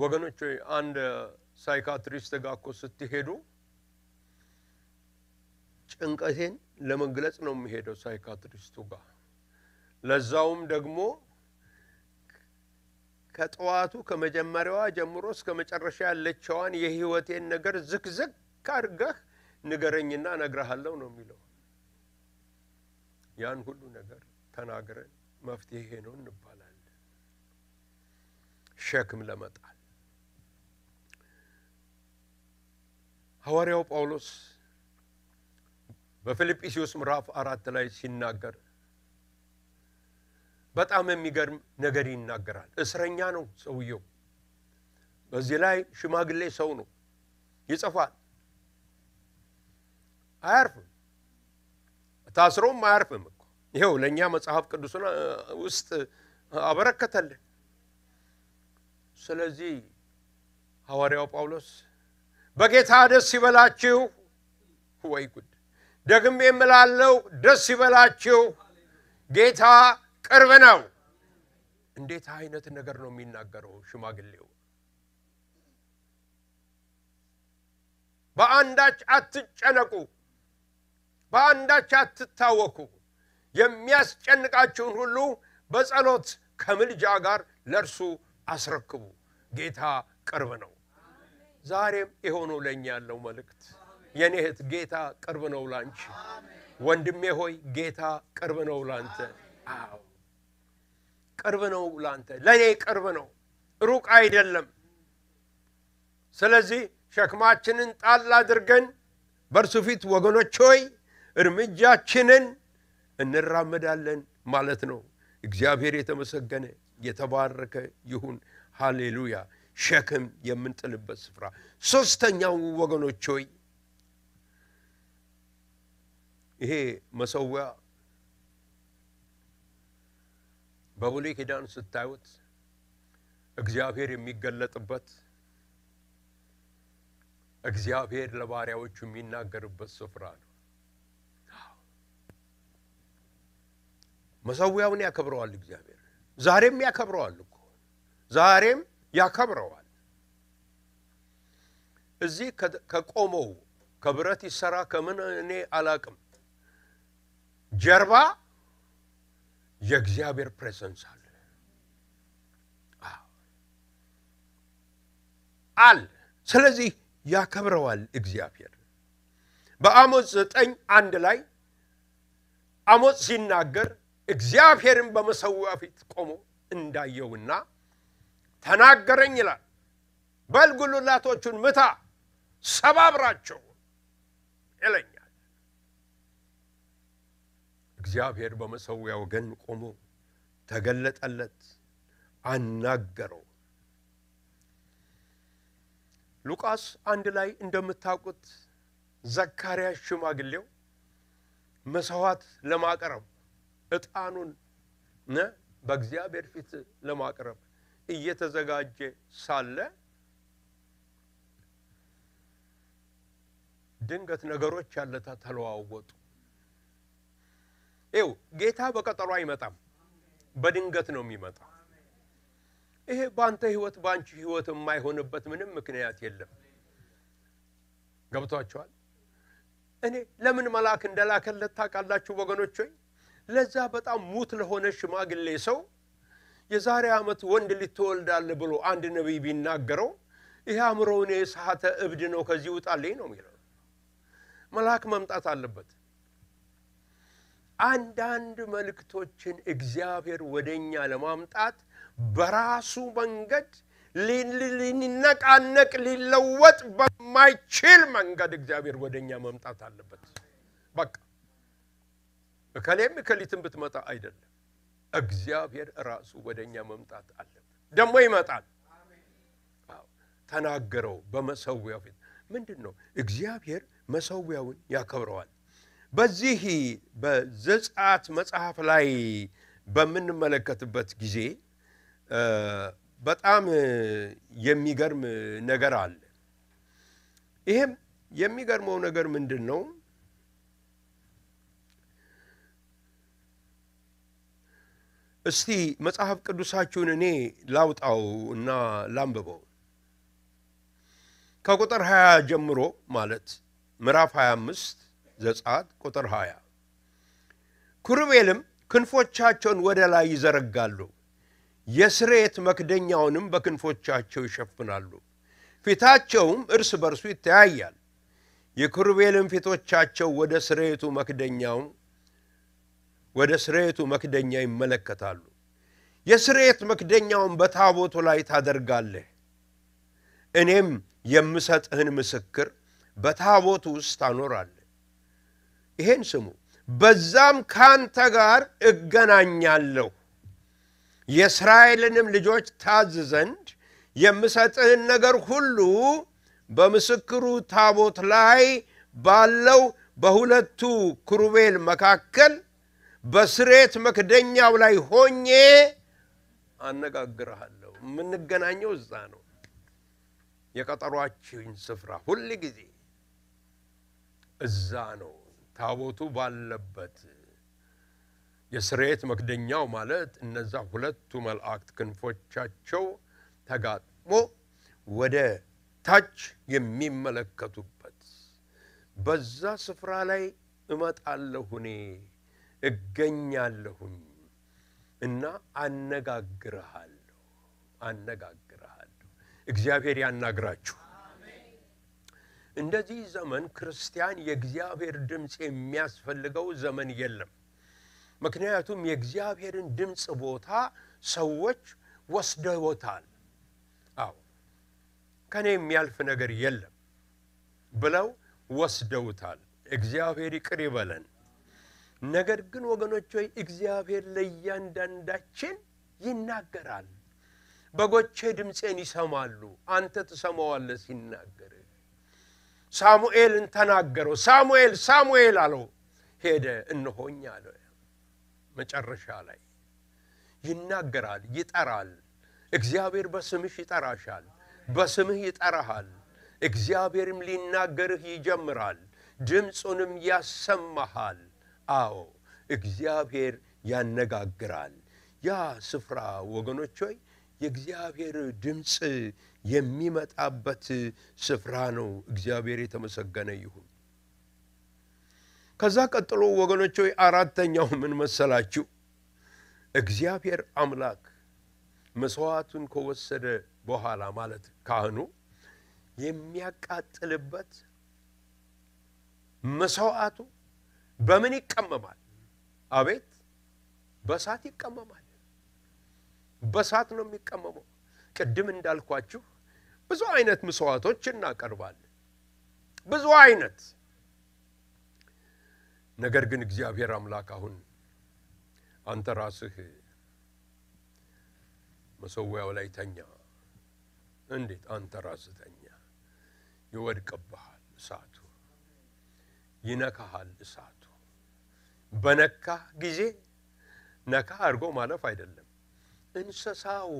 ወገኖች አንድ ሳይካትሪስት ጋር እኮ ስትሄዱ ጭንቀቴን ለመግለጽ ነው የሚሄደው ሳይካትሪስቱ ጋር። ለዛውም ደግሞ ከጠዋቱ ከመጀመሪያዋ ጀምሮ እስከ መጨረሻ ያለችዋን የህይወቴን ነገር ዝክዝክ አድርገህ ንገረኝና ነግረሃለሁ ነው የሚለው። ያን ሁሉ ነገር ተናግረን መፍትሄ ነው እንባላለን። ሸክም ለመጣል ሐዋርያው ጳውሎስ በፊልጵስዩስ ምዕራፍ አራት ላይ ሲናገር በጣም የሚገርም ነገር ይናገራል። እስረኛ ነው ሰውየው። በዚህ ላይ ሽማግሌ ሰው ነው። ይጽፋል፣ አያርፍም። ታስሮም አያርፍም እኮ ይኸው ለእኛ መጽሐፍ ቅዱስን ውስጥ አበረከተልን። ስለዚህ ሐዋርያው ጳውሎስ በጌታ ደስ ይበላችሁ፣ ወይ ጉድ! ደግሜ የምላለው ደስ ይበላችሁ፣ ጌታ ቅርብ ነው። እንዴት አይነት ነገር ነው የሚናገረው ሽማግሌው? በአንዳች አትጨነቁ በአንዳች አትታወኩ፣ የሚያስጨንቃችሁን ሁሉ በጸሎት ከምልጃ ጋር ለእርሱ አስረክቡ። ጌታ ቅርብ ነው። ዛሬም የሆነው ለእኛ ያለው መልእክት የኔ እህት ጌታ ቅርብ ነው ላንቺ። ወንድሜ ሆይ ጌታ ቅርብ ነው ላንተ። አዎ ቅርብ ነው ላንተ፣ ለእኔ ቅርብ ነው፣ ሩቅ አይደለም። ስለዚህ ሸክማችንን ጣል አድርገን በእርሱ ፊት ወገኖች ሆይ እርምጃችንን እንራመዳለን ማለት ነው። እግዚአብሔር የተመሰገነ የተባረከ ይሁን። ሃሌሉያ። ሸክም የምንጥልበት ስፍራ። ሶስተኛው ወገኖች ሆይ ይሄ መሰዊያ በብሉይ ኪዳን ስታዩት እግዚአብሔር የሚገለጥበት እግዚአብሔር ለባሪያዎቹ የሚናገርበት ስፍራ ነው። መሰዊያውን ያከብረዋል እግዚአብሔር። ዛሬም ያከብረዋል እኮ ዛሬም ያከብረዋል። እዚህ ከቆመው ከብረት ይሰራ ከምን እኔ አላቅም ጀርባ የእግዚአብሔር ፕሬዘንስ አለ አል ስለዚህ ያከብረዋል እግዚአብሔር። በአሞጽ ዘጠኝ አንድ ላይ አሞጽ ሲናገር እግዚአብሔርን በመሰዊያ ፊት ቆሞ እንዳየውና ተናገረኝ ይላል። በል ጉልላቶቹን ምታ፣ ሰባብራቸው ይለኛል። እግዚአብሔር በመሰዊያ ወገን ቆሞ ተገለጠለት፣ አናገረው። ሉቃስ አንድ ላይ እንደምታውቁት ዘካርያስ ሽማግሌው መሥዋዕት ለማቅረብ እጣኑን በእግዚአብሔር ፊት ለማቅረብ እየተዘጋጀ ሳለ ድንገት ነገሮች ያለታ ተለዋወጡ። ይው ጌታ በቀጠሮ አይመጣም፣ በድንገት ነው የሚመጣው። ይሄ በአንተ ህይወት በአንቺ ህይወት የማይሆንበት ምንም ምክንያት የለም። ገብቷቸዋል። እኔ ለምን መልአክ እንደላከለት ታውቃላችሁ ወገኖች ሆይ ለዛ በጣም ሙት ለሆነ ሽማግሌ ሰው የዛሬ ዓመት ወንድ ልትወልዳለ ብሎ አንድ ነቢይ ቢናገረው ይህ አእምሮውን የሳተ እብድ ነው፣ ከዚህ ውጣልኝ ነው የሚለው። መልአክ መምጣት አለበት። አንዳንድ መልእክቶችን እግዚአብሔር ወደ እኛ ለማምጣት በራሱ መንገድ ሊነቃነቅ ሊለወጥ በማይችል መንገድ እግዚአብሔር ወደ እኛ መምጣት አለበት። በቃ እከሌም እከሊትን ብትመጣ አይደለም፣ እግዚአብሔር ራሱ ወደ እኛ መምጣት አለበት። ደግሞ ይመጣል። ተናገረው በመሰዊያው ፊት ምንድን ነው እግዚአብሔር መሰዊያውን ያከብረዋል። በዚህ በዘጸአት መጽሐፍ ላይ በምንመለከትበት ጊዜ በጣም የሚገርም ነገር አለ። ይህም የሚገርመው ነገር ምንድን ነው? እስቲ መጽሐፍ ቅዱሳችሁን እኔ ላውጣው እና ላንብበው ከቁጥር 20 ጀምሮ ማለት ምዕራፍ 25 ዘጸአት ቁጥር 20 ኩሩቤልም ክንፎቻቸውን ወደ ላይ ይዘረጋሉ፣ የስሬት መክደኛውንም በክንፎቻቸው ይሸፍናሉ፣ ፊታቸውም እርስ በርሱ ይተያያል። የኩሩቤልም ፊቶቻቸው ወደ ስሬቱ መክደኛው ወደ ስርየቱ መክደኛ ይመለከታሉ። የስርየት መክደኛውን በታቦቱ ላይ ታደርጋለህ። እኔም የምሰጥህን ምስክር በታቦቱ ውስጥ አኖራለህ ይሄን ስሙ። በዛም ካንተ ጋር እገናኛለሁ የእስራኤልንም ልጆች ታዝ ዘንድ የምሰጥህን ነገር ሁሉ በምስክሩ ታቦት ላይ ባለው በሁለቱ ክሩቤል መካከል በስሬት መክደኛው ላይ ሆኜ አነጋግረሃለሁ። የምንገናኘው እዛ ነው። የቀጠሯችን ስፍራ ሁል ጊዜ እዛ ነው። ታቦቱ ባለበት የስሬት መክደኛው ማለት እነዛ ሁለቱ መላእክት ክንፎቻቸው ተጋጥሞ ወደ ታች የሚመለከቱበት በዛ ስፍራ ላይ እመጣለሁ እኔ እገኛለሁኝ እና አነጋግርሃለሁ አነጋግርሃለሁ። እግዚአብሔር ያናግራችሁ። እንደዚህ ዘመን ክርስቲያን የእግዚአብሔር ድምፅ የሚያስፈልገው ዘመን የለም። ምክንያቱም የእግዚአብሔርን ድምፅ ቦታ ሰዎች ወስደውታል። አዎ ከኔ የሚያልፍ ነገር የለም ብለው ወስደውታል። እግዚአብሔር ይቅር ይበለን። ነገር ግን ወገኖች ሆይ እግዚአብሔር ለእያንዳንዳችን ይናገራል። በጎቼ ድምፄን ይሰማሉ፣ አንተ ትሰማዋለ ሲናገር። ሳሙኤልን ተናገረው። ሳሙኤል ሳሙኤል አለው፣ ሄደ፣ እነሆኝ አለ። መጨረሻ ላይ ይናገራል፣ ይጠራል። እግዚአብሔር በስምሽ ይጠራሻል፣ በስምህ ይጠራሃል። እግዚአብሔርም ሊናገርህ ይጀምራል፣ ድምፁንም ያሰማሃል። አዎ እግዚአብሔር ያነጋግራል። ያ ስፍራ ወገኖች ሆይ የእግዚአብሔር ድምፅ የሚመጣበት ስፍራ ነው። እግዚአብሔር የተመሰገነ ይሁን። ከዛ ቀጥሎ ወገኖች ሆይ አራተኛው ምን መሰላችሁ? እግዚአብሔር አምላክ መስዋዕቱን ከወሰደ በኋላ ማለት ካህኑ የሚያቃጥልበት መስዋዕቱ በምን ይቀመማል? አቤት በእሳት ይቀመማል። በእሳት ነው የሚቀመመው። ቅድም እንዳልኳችሁ ብዙ አይነት ምስዋዕቶች እናቀርባለን። ብዙ አይነት ነገር ግን እግዚአብሔር አምላክ አሁን አንተ ራስህ መሰዊያው ላይ ተኛ። እንዴት አንተ ራስህ ተኛ? ይወድቅብሃል እሳቱ፣ ይነካሃል እሳቱ በነካ ጊዜ ነካ አድርጎ ማለፍ አይደለም። እንስሳው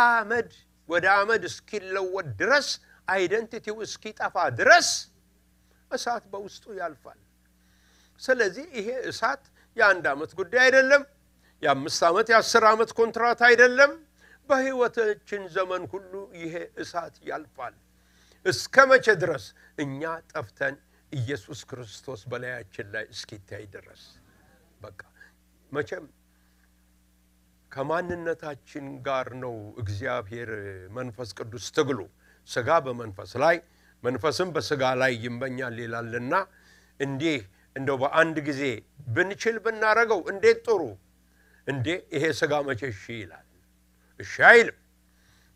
አመድ ወደ አመድ እስኪለወጥ ድረስ አይደንቲቲው እስኪጠፋ ድረስ እሳት በውስጡ ያልፋል። ስለዚህ ይሄ እሳት የአንድ ዓመት ጉዳይ አይደለም። የአምስት ዓመት የአስር ዓመት ኮንትራት አይደለም። በሕይወታችን ዘመን ሁሉ ይሄ እሳት ያልፋል። እስከ መቼ ድረስ እኛ ጠፍተን ኢየሱስ ክርስቶስ በላያችን ላይ እስኪታይ ድረስ በቃ መቼም ከማንነታችን ጋር ነው እግዚአብሔር መንፈስ ቅዱስ ትግሉ ስጋ በመንፈስ ላይ መንፈስም በስጋ ላይ ይመኛል ይላልና እንዲህ እንደው በአንድ ጊዜ ብንችል ብናረገው እንዴት ጥሩ እንዴ ይሄ ስጋ መቼ እሺ ይላል እሺ አይልም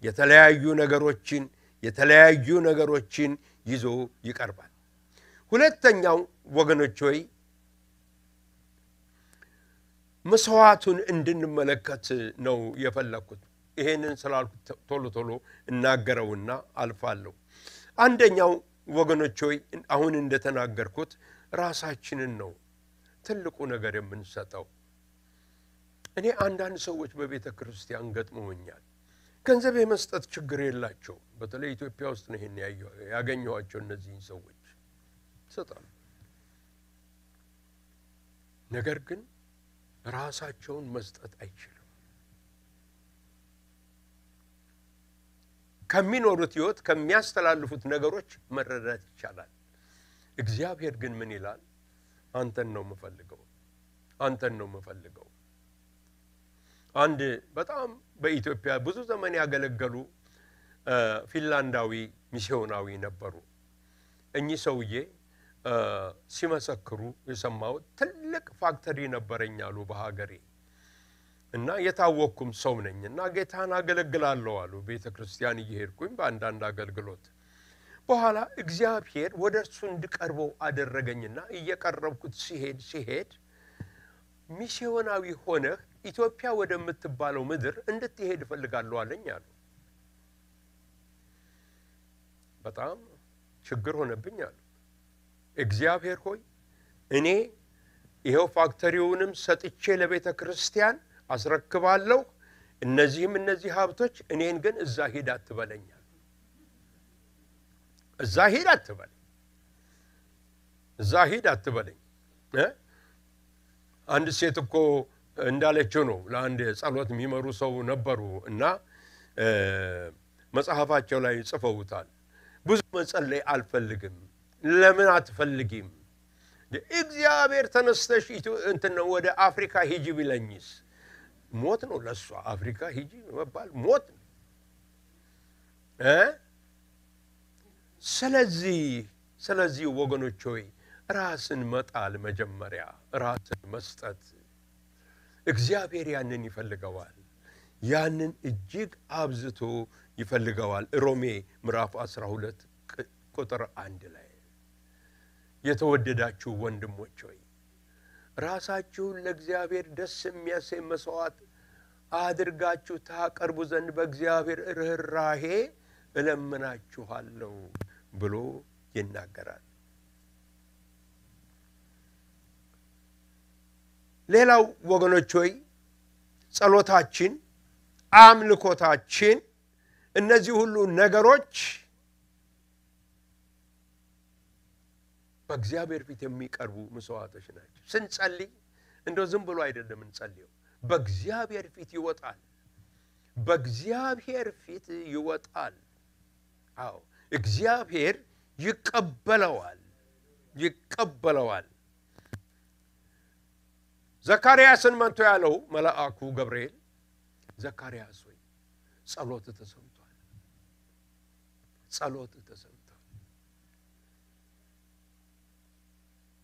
የተለያዩ ነገሮችን የተለያዩ ነገሮችን ይዞ ይቀርባል ሁለተኛው ወገኖች ሆይ መስዋዕቱን እንድንመለከት ነው የፈለግኩት። ይሄንን ስላልኩት ቶሎ ቶሎ እናገረውና አልፋለሁ። አንደኛው ወገኖች ሆይ አሁን እንደተናገርኩት ራሳችንን ነው ትልቁ ነገር የምንሰጠው። እኔ አንዳንድ ሰዎች በቤተ ክርስቲያን ገጥመውኛል። ገንዘብ የመስጠት ችግር የላቸው። በተለይ ኢትዮጵያ ውስጥ ነው ይሄን ያገኘኋቸው እነዚህን ሰዎች ይሰጣሉ። ነገር ግን ራሳቸውን መስጠት አይችልም። ከሚኖሩት ሕይወት ከሚያስተላልፉት ነገሮች መረዳት ይቻላል። እግዚአብሔር ግን ምን ይላል? አንተን ነው የምፈልገው፣ አንተን ነው የምፈልገው። አንድ በጣም በኢትዮጵያ ብዙ ዘመን ያገለገሉ ፊንላንዳዊ ሚስዮናዊ ነበሩ። እኚህ ሰውዬ ሲመሰክሩ የሰማሁት ትልቅ ፋክተሪ ነበረኝ አሉ በሀገሬ እና የታወቅኩም ሰው ነኝ እና ጌታን አገለግላለሁ አሉ ቤተ ክርስቲያን እየሄድኩኝ በአንዳንድ አገልግሎት በኋላ እግዚአብሔር ወደ እርሱ እንድቀርበው አደረገኝና እየቀረብኩት ሲሄድ ሲሄድ ሚስዮናዊ ሆነህ ኢትዮጵያ ወደምትባለው ምድር እንድትሄድ እፈልጋለሁ አለኝ አሉ። በጣም ችግር ሆነብኝ አሉ። እግዚአብሔር ሆይ እኔ ይኸው ፋክተሪውንም ሰጥቼ ለቤተ ክርስቲያን አስረክባለሁ። እነዚህም እነዚህ ሀብቶች እኔን ግን እዛ ሂድ አትበለኛል። እዛ ሂድ አትበለኝ፣ እዛ ሂድ አትበለኝ። አንድ ሴት እኮ እንዳለችው ነው። ለአንድ ጸሎት የሚመሩ ሰው ነበሩ እና መጽሐፋቸው ላይ ጽፈውታል። ብዙ መጸለይ አልፈልግም ለምን አትፈልጊም? እግዚአብሔር ተነስተሽ እንትን ነው ወደ አፍሪካ ሂጂ ቢለኝስ ሞት ነው ለእሷ። አፍሪካ ሂጂ መባል ሞት ነው። ስለዚህ ስለዚህ ወገኖች ሆይ ራስን መጣል መጀመሪያ ራስን መስጠት እግዚአብሔር ያንን ይፈልገዋል። ያንን እጅግ አብዝቶ ይፈልገዋል። ሮሜ ምዕራፍ 12 ቁጥር አንድ ላይ የተወደዳችሁ ወንድሞች ሆይ ራሳችሁን ለእግዚአብሔር ደስ የሚያሰኝ መሥዋዕት አድርጋችሁ ታቀርቡ ዘንድ በእግዚአብሔር ርኅራሄ እለምናችኋለሁ ብሎ ይናገራል። ሌላው ወገኖች ሆይ ጸሎታችን፣ አምልኮታችን እነዚህ ሁሉ ነገሮች በእግዚአብሔር ፊት የሚቀርቡ መስዋዕቶች ናቸው። ስንጸልይ እንደው ዝም ብሎ አይደለም እንጸልየው፣ በእግዚአብሔር ፊት ይወጣል። በእግዚአብሔር ፊት ይወጣል። አዎ እግዚአብሔር ይቀበለዋል፣ ይቀበለዋል። ዘካርያስን መንቶ ያለው መልአኩ ገብርኤል ዘካርያስ ሆይ ጸሎት ተሰምቷል፣ ጸሎት ተሰምቷል።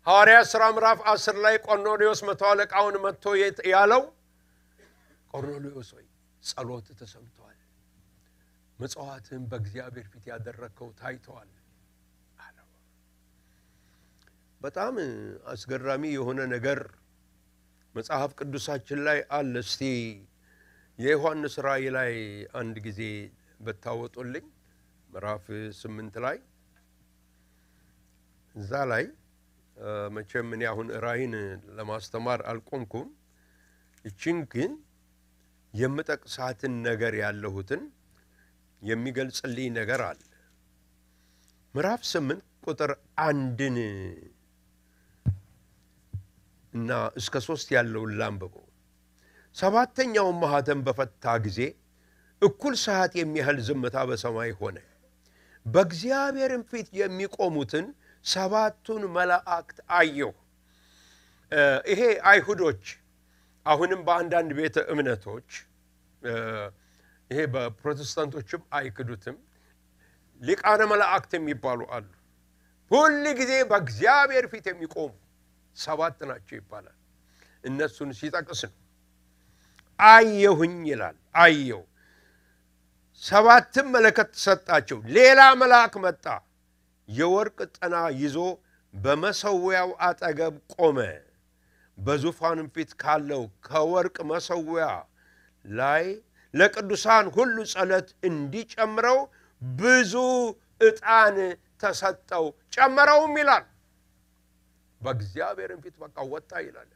ሐዋርያ ሥራ ምዕራፍ አስር ላይ ቆርኔሌዎስ መቶ አለቃውን መጥቶ ያለው ቆርኔሌዎስ ሆይ ጸሎት ተሰምተዋል፣ ምጽዋትን በእግዚአብሔር ፊት ያደረግከው ታይተዋል አለው። በጣም አስገራሚ የሆነ ነገር መጽሐፍ ቅዱሳችን ላይ አለ። እስቲ የዮሐንስ ራእይ ላይ አንድ ጊዜ ብታወጡልኝ ምዕራፍ ስምንት ላይ እዛ ላይ መቼም እኔ አሁን ራይን ለማስተማር አልቆምኩም። እቺን ግን የምጠቅሳትን ነገር ያለሁትን የሚገልጽልኝ ነገር አለ። ምዕራፍ ስምንት ቁጥር አንድን እና እስከ ሶስት ያለውን ላንብቦ ሰባተኛውን ማኅተም በፈታ ጊዜ እኩል ሰዓት የሚያህል ዝምታ በሰማይ ሆነ። በእግዚአብሔርም ፊት የሚቆሙትን ሰባቱን መላእክት አየሁ። ይሄ አይሁዶች አሁንም በአንዳንድ ቤተ እምነቶች ይሄ በፕሮቴስታንቶችም አይክዱትም ሊቃነ መላእክት የሚባሉ አሉ። ሁል ጊዜ በእግዚአብሔር ፊት የሚቆሙ ሰባት ናቸው ይባላል። እነሱን ሲጠቅስ ነው አየሁኝ ይላል። አየሁ ሰባትም መለከት ሰጣቸው። ሌላ መልአክ መጣ የወርቅ ጥና ይዞ በመሠዊያው አጠገብ ቆመ። በዙፋንም ፊት ካለው ከወርቅ መሠዊያ ላይ ለቅዱሳን ሁሉ ጸሎት እንዲጨምረው ብዙ ዕጣን ተሰጠው። ጨመረውም ይላል። በእግዚአብሔርም ፊት በቃ ወጣ ይላል።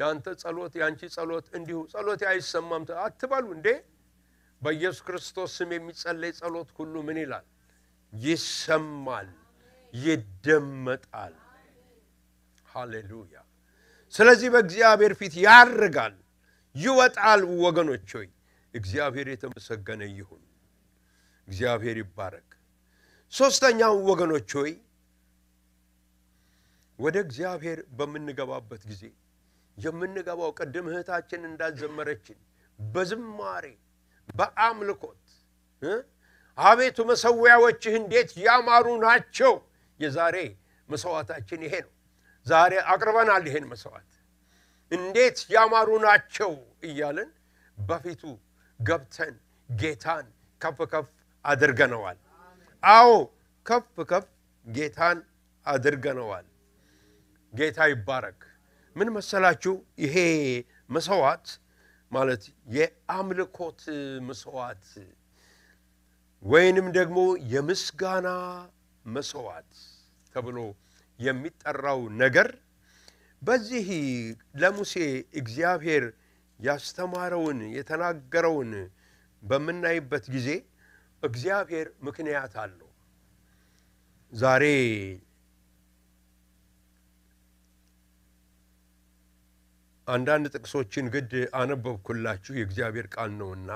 ያንተ ጸሎት፣ ያንቺ ጸሎት እንዲሁ ጸሎት አይሰማም አትበሉ እንዴ! በኢየሱስ ክርስቶስ ስም የሚጸለይ ጸሎት ሁሉ ምን ይላል? ይሰማል፣ ይደመጣል። ሃሌሉያ። ስለዚህ በእግዚአብሔር ፊት ያርጋል፣ ይወጣል። ወገኖች ሆይ እግዚአብሔር የተመሰገነ ይሁን። እግዚአብሔር ይባረክ። ሦስተኛው ወገኖች ሆይ ወደ እግዚአብሔር በምንገባበት ጊዜ የምንገባው ቅድም እህታችን እንዳልዘመረችን በዝማሬ በአምልኮት አቤቱ መሰዊያዎችህ እንዴት ያማሩ ናቸው። የዛሬ መስዋዕታችን ይሄ ነው። ዛሬ አቅርበናል ይሄን መሰዋት እንዴት ያማሩ ናቸው እያለን በፊቱ ገብተን ጌታን ከፍ ከፍ አድርገነዋል። አዎ ከፍ ከፍ ጌታን አድርገነዋል። ጌታ ይባረክ። ምን መሰላችሁ ይሄ መሰዋት ማለት የአምልኮት መስዋዕት ወይንም ደግሞ የምስጋና መስዋዕት ተብሎ የሚጠራው ነገር በዚህ ለሙሴ እግዚአብሔር ያስተማረውን የተናገረውን በምናይበት ጊዜ እግዚአብሔር ምክንያት አለው። ዛሬ አንዳንድ ጥቅሶችን ግድ አነበብኩላችሁ የእግዚአብሔር ቃል ነውና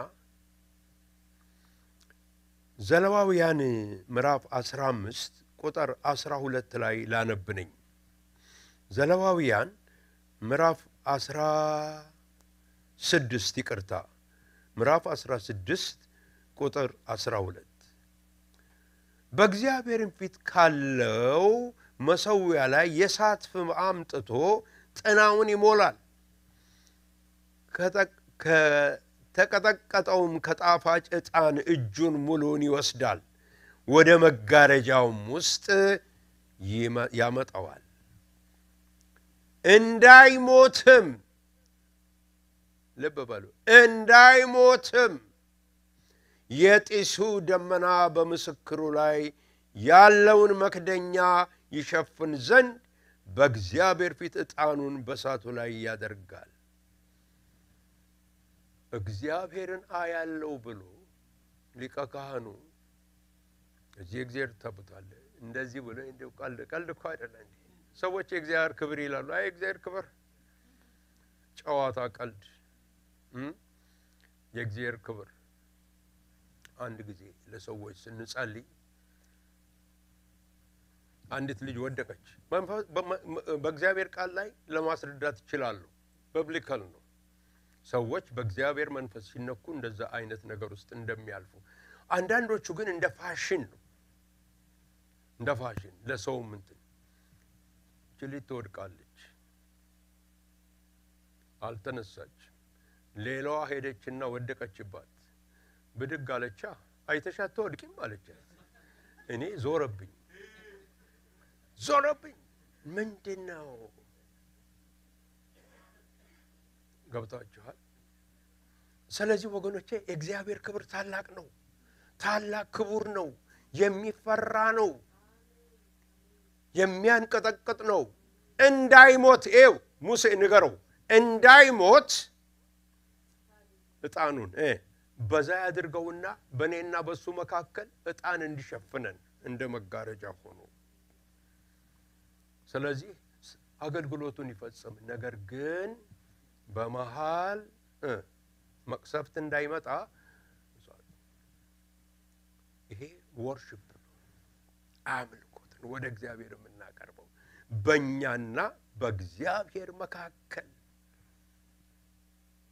ዘሌዋውያን ምዕራፍ 15 ቁጥር 12 ላይ ላነብ ነኝ። ዘሌዋውያን ምዕራፍ 16 ይቅርታ፣ ምዕራፍ 16 ቁጥር 12 በእግዚአብሔርም ፊት ካለው መሠዊያ ላይ የእሳት ፍም አምጥቶ ጥናውን ይሞላል ከተቀጠቀጠውም ከጣፋጭ ዕጣን እጁን ሙሉን ይወስዳል፣ ወደ መጋረጃውም ውስጥ ያመጣዋል። እንዳይሞትም ልብ በሉ፣ እንዳይሞትም የጢሱ ደመና በምስክሩ ላይ ያለውን መክደኛ ይሸፍን ዘንድ በእግዚአብሔር ፊት ዕጣኑን በሳቱ ላይ ያደርጋል። እግዚአብሔርን አያለው ብሎ ሊቀ ካህኑ እዚህ እግዚአብሔር ተብቷል እንደዚህ ብሎ እንደው ቀልድ ቀልድ እኮ አይደለ እንዴ? ሰዎች የእግዚአብሔር ክብር ይላሉ። አይ እግዚአብሔር ክብር ጨዋታ፣ ቀልድ የእግዚአብሔር ክብር። አንድ ጊዜ ለሰዎች ስንጸልይ አንዲት ልጅ ወደቀች። በእግዚአብሔር ቃል ላይ ለማስረዳት ይችላሉ። በብሊካል ነው ሰዎች በእግዚአብሔር መንፈስ ሲነኩ እንደዛ አይነት ነገር ውስጥ እንደሚያልፉ፣ አንዳንዶቹ ግን እንደ ፋሽን ነው እንደ ፋሽን ለሰውም እንትን ችሊት ትወድቃለች፣ አልተነሳች። ሌላዋ ሄደችና ወደቀችባት። ብድግ አለቻ፣ አይተሻት አትወድቂም አለቻት። እኔ ዞረብኝ ዞረብኝ ምንድን ነው ገብታችኋል። ስለዚህ ወገኖቼ የእግዚአብሔር ክብር ታላቅ ነው፣ ታላቅ ክቡር ነው፣ የሚፈራ ነው፣ የሚያንቀጠቅጥ ነው። እንዳይሞት ኤው ሙሴ ንገረው፣ እንዳይሞት እጣኑን በዛ ያድርገውና በእኔና በሱ መካከል እጣን እንዲሸፍነን እንደ መጋረጃ ሆኖ ስለዚህ አገልግሎቱን ይፈጽም። ነገር ግን በመሃል መቅሰፍት እንዳይመጣ ይሄ ወርሽፕ አምልኮት ነው ወደ እግዚአብሔር የምናቀርበው በእኛና በእግዚአብሔር መካከል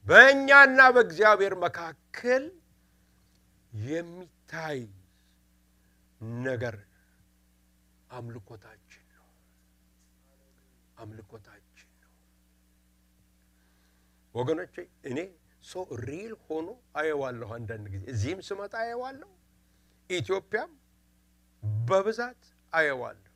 በእኛና በእግዚአብሔር መካከል የሚታይ ነገር አምልኮታችን ነው አምልኮታችን ወገኖቼ እኔ ሰው ሪል ሆኖ አየዋለሁ። አንዳንድ ጊዜ እዚህም ስመጣ አየዋለሁ፣ ኢትዮጵያም በብዛት አየዋለሁ።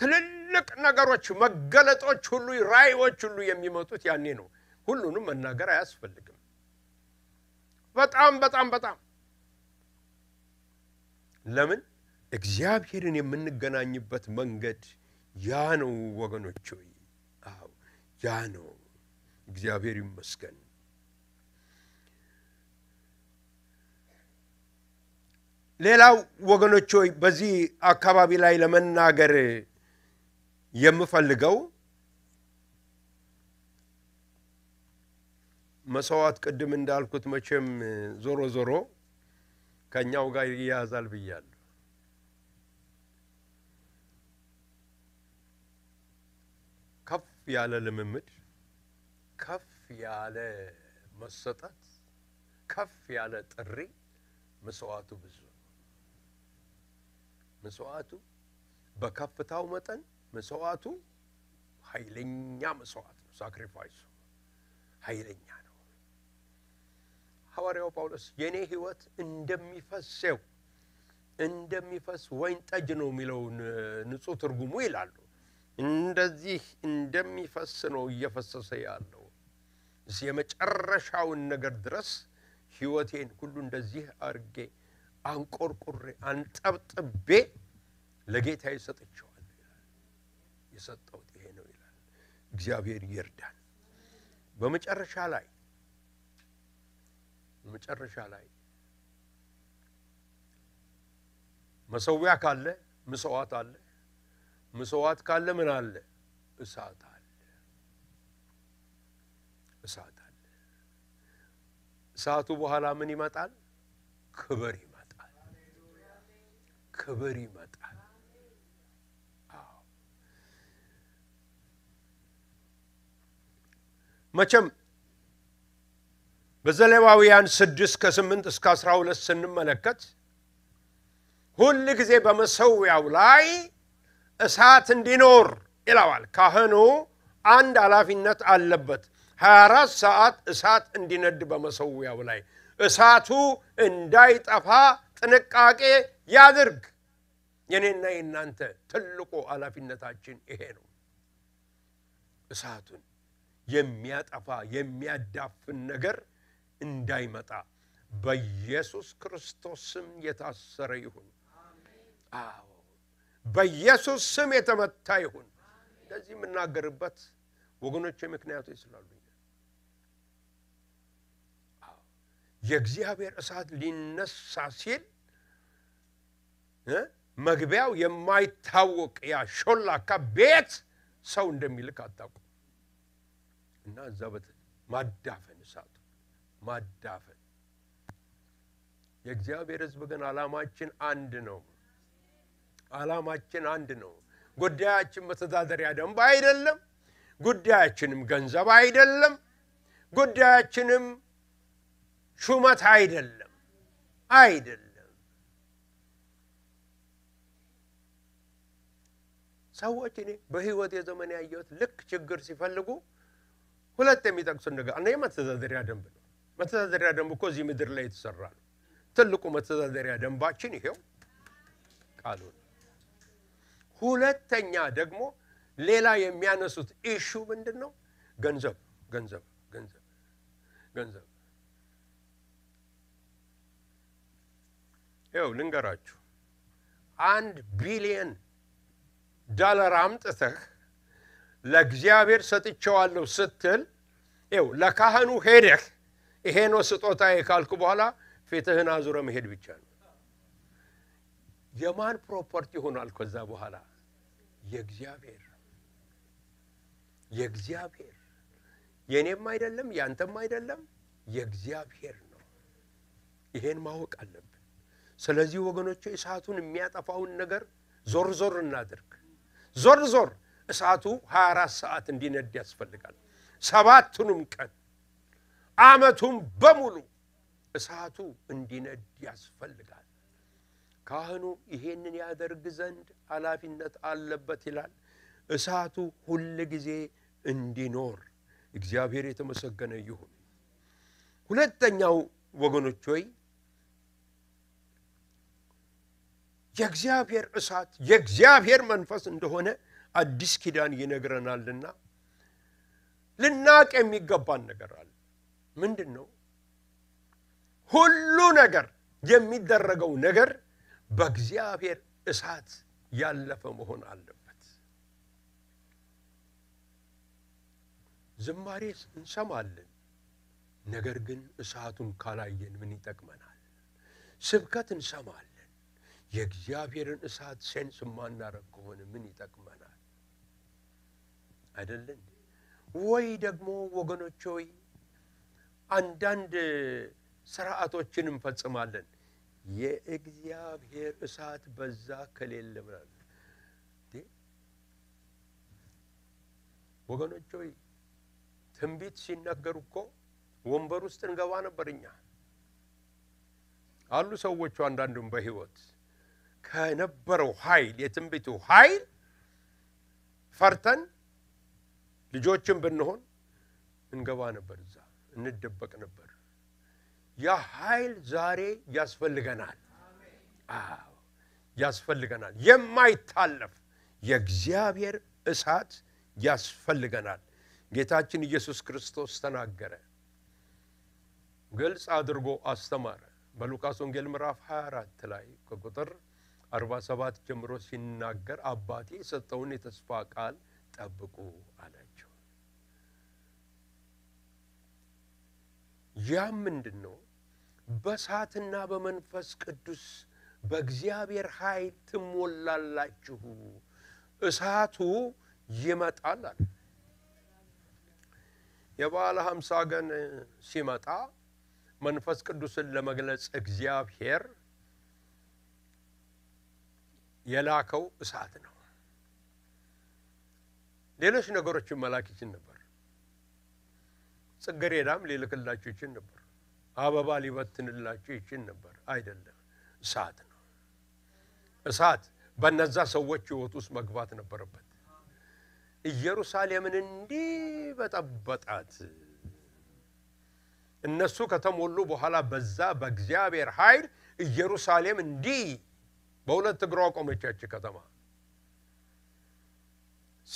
ትልልቅ ነገሮች፣ መገለጦች ሁሉ ራእዮች ሁሉ የሚመጡት ያኔ ነው። ሁሉንም መናገር አያስፈልግም። በጣም በጣም በጣም ለምን እግዚአብሔርን የምንገናኝበት መንገድ ያ ነው ወገኖች ሆይ ያ ነው። እግዚአብሔር ይመስገን። ሌላው ወገኖች ሆይ በዚህ አካባቢ ላይ ለመናገር የምፈልገው መሥዋዕት ቅድም እንዳልኩት መቼም ዞሮ ዞሮ ከእኛው ጋር ይያያዛል ብያለሁ። ያለ ልምምድ፣ ከፍ ያለ መሰጠት፣ ከፍ ያለ ጥሪ መስዋዕቱ ብዙ ነው። መስዋዕቱ በከፍታው መጠን መስዋዕቱ ኃይለኛ መስዋዕት ነው። ሳክሪፋይሱ ኃይለኛ ነው። ሐዋርያው ጳውሎስ የእኔ እንደሚፈስ እንደሚፈሰው እንደሚፈስ ወይን ጠጅ ነው የሚለውን ንጹህ ትርጉሙ ይላሉ እንደዚህ እንደሚፈስ ነው እየፈሰሰ ያለው የመጨረሻውን ነገር ድረስ ህይወቴን ሁሉ እንደዚህ አድርጌ አንቆርቁሬ አንጠብጥቤ ለጌታ ይሰጥቸዋል ይላል። የሰጠሁት ይሄ ነው ይላል። እግዚአብሔር ይርዳል። በመጨረሻ ላይ በመጨረሻ ላይ መሰዊያ ካለ ምጽዋት አለ ምስዋት ካለ ምን አለ? እሳት አለ። እሳት አለ። እሳቱ በኋላ ምን ይመጣል? ክብር ይመጣል። ክብር ይመጣል። አዎ መቼም በዘሌዋውያን ስድስት ከስምንት እስከ አስራ ሁለት ስንመለከት ሁል ጊዜ በመሰዊያው ላይ እሳት እንዲኖር ይለዋል። ካህኑ አንድ ኃላፊነት አለበት። 24 ሰዓት እሳት እንዲነድ በመሰዊያው ላይ እሳቱ እንዳይጠፋ ጥንቃቄ ያድርግ። የኔና የእናንተ ትልቁ ኃላፊነታችን ይሄ ነው። እሳቱን የሚያጠፋ የሚያዳፍን ነገር እንዳይመጣ በኢየሱስ ክርስቶስ ስም የታሰረ ይሁን። አዎ በኢየሱስ ስም የተመታ ይሁን። እንደዚህ የምናገርበት ወገኖቼ ምክንያቶች ስላሉ የእግዚአብሔር እሳት ሊነሳ ሲል መግቢያው የማይታወቅ ያ ሾላካ ቤት ሰው እንደሚልክ አታውቁም። እና እዛ በት ማዳፈን እሳቱ ማዳፈን የእግዚአብሔር ህዝብ ግን አላማችን አንድ ነው። ዓላማችን አንድ ነው። ጉዳያችን መተዳደሪያ ደንብ አይደለም። ጉዳያችንም ገንዘብ አይደለም። ጉዳያችንም ሹመት አይደለም አይደለም። ሰዎች እኔ በህይወት የዘመን ያየሁት ልክ ችግር ሲፈልጉ ሁለት የሚጠቅሱን ነገር አንደኛ መተዳደሪያ ደንብ ነው። መተዳደሪያ ደንብ እኮ እዚህ ምድር ላይ የተሰራ ነው። ትልቁ መተዳደሪያ ደንባችን ይሄው ቃሉ ነው። ሁለተኛ ደግሞ ሌላ የሚያነሱት ኢሹ ምንድን ነው? ገንዘብ ገንዘብ ገንዘብ ገንዘብ። ይኸው ልንገራችሁ፣ አንድ ቢሊየን ዳላር አምጥተህ ለእግዚአብሔር ሰጥቼዋለሁ ስትል ይኸው ለካህኑ ሄደህ ይሄ ነው ስጦታዬ ካልኩ በኋላ ፊትህን አዙረ መሄድ ብቻ ነው። የማን ፕሮፐርቲ ሆኗል ከዛ በኋላ? የእግዚአብሔር የእግዚአብሔር የእኔም አይደለም ያንተም አይደለም የእግዚአብሔር ነው። ይሄን ማወቅ አለብን። ስለዚህ ወገኖቹ እሳቱን የሚያጠፋውን ነገር ዞር ዞር እናድርግ። ዞር ዞር እሳቱ 24 ሰዓት እንዲነድ ያስፈልጋል። ሰባቱንም ቀን አመቱም በሙሉ እሳቱ እንዲነድ ያስፈልጋል። ካህኑ ይሄንን ያደርግ ዘንድ ኃላፊነት አለበት ይላል። እሳቱ ሁል ጊዜ እንዲኖር እግዚአብሔር የተመሰገነ ይሁን። ሁለተኛው ወገኖች ሆይ የእግዚአብሔር እሳት የእግዚአብሔር መንፈስ እንደሆነ አዲስ ኪዳን ይነግረናልና ልናቅ የሚገባን ነገር አለ። ምንድን ነው? ሁሉ ነገር የሚደረገው ነገር በእግዚአብሔር እሳት ያለፈ መሆን አለበት። ዝማሬ እንሰማለን፣ ነገር ግን እሳቱን ካላየን ምን ይጠቅመናል? ስብከት እንሰማለን፣ የእግዚአብሔርን እሳት ሴንስ ማናረግ ከሆነ ምን ይጠቅመናል? አይደለን ወይ? ደግሞ ወገኖች ሆይ አንዳንድ ስርዓቶችን እንፈጽማለን የእግዚአብሔር እሳት በዛ ከሌለ ምናል ወገኖች ሆይ ትንቢት ሲናገሩ እኮ ወንበር ውስጥ እንገባ ነበር። እኛ አሉ ሰዎቹ አንዳንዱም በህይወት ከነበረው ኃይል የትንቢቱ ኃይል ፈርተን ልጆችን ብንሆን እንገባ ነበር፣ እዛ እንደበቅ ነበር። ያ ኃይል ዛሬ ያስፈልገናል። አዎ ያስፈልገናል። የማይታለፍ የእግዚአብሔር እሳት ያስፈልገናል። ጌታችን ኢየሱስ ክርስቶስ ተናገረ፣ ግልጽ አድርጎ አስተማረ። በሉቃስ ወንጌል ምዕራፍ 24 ላይ ከቁጥር 47 ጀምሮ ሲናገር አባቴ የሰጠውን የተስፋ ቃል ጠብቁ አላቸው። ያ ምንድን ነው? በእሳትና በመንፈስ ቅዱስ በእግዚአብሔር ኃይል ትሞላላችሁ። እሳቱ ይመጣል አለ። የበዓለ ሀምሳ ቀን ሲመጣ መንፈስ ቅዱስን ለመግለጽ እግዚአብሔር የላከው እሳት ነው። ሌሎች ነገሮችን መላክ ይችል ነበር። ጽጌረዳም ሊልክላችሁ ይችል ነበር። አበባ ሊበትንላቸው ይችል ነበር። አይደለም፣ እሳት ነው። እሳት በነዛ ሰዎች ህይወት ውስጥ መግባት ነበረበት። ኢየሩሳሌምን እንዲህ በጠበጣት። እነሱ ከተሞሉ በኋላ በዛ በእግዚአብሔር ኃይል ኢየሩሳሌም እንዲህ በሁለት እግሯ ቆመቻች ከተማ።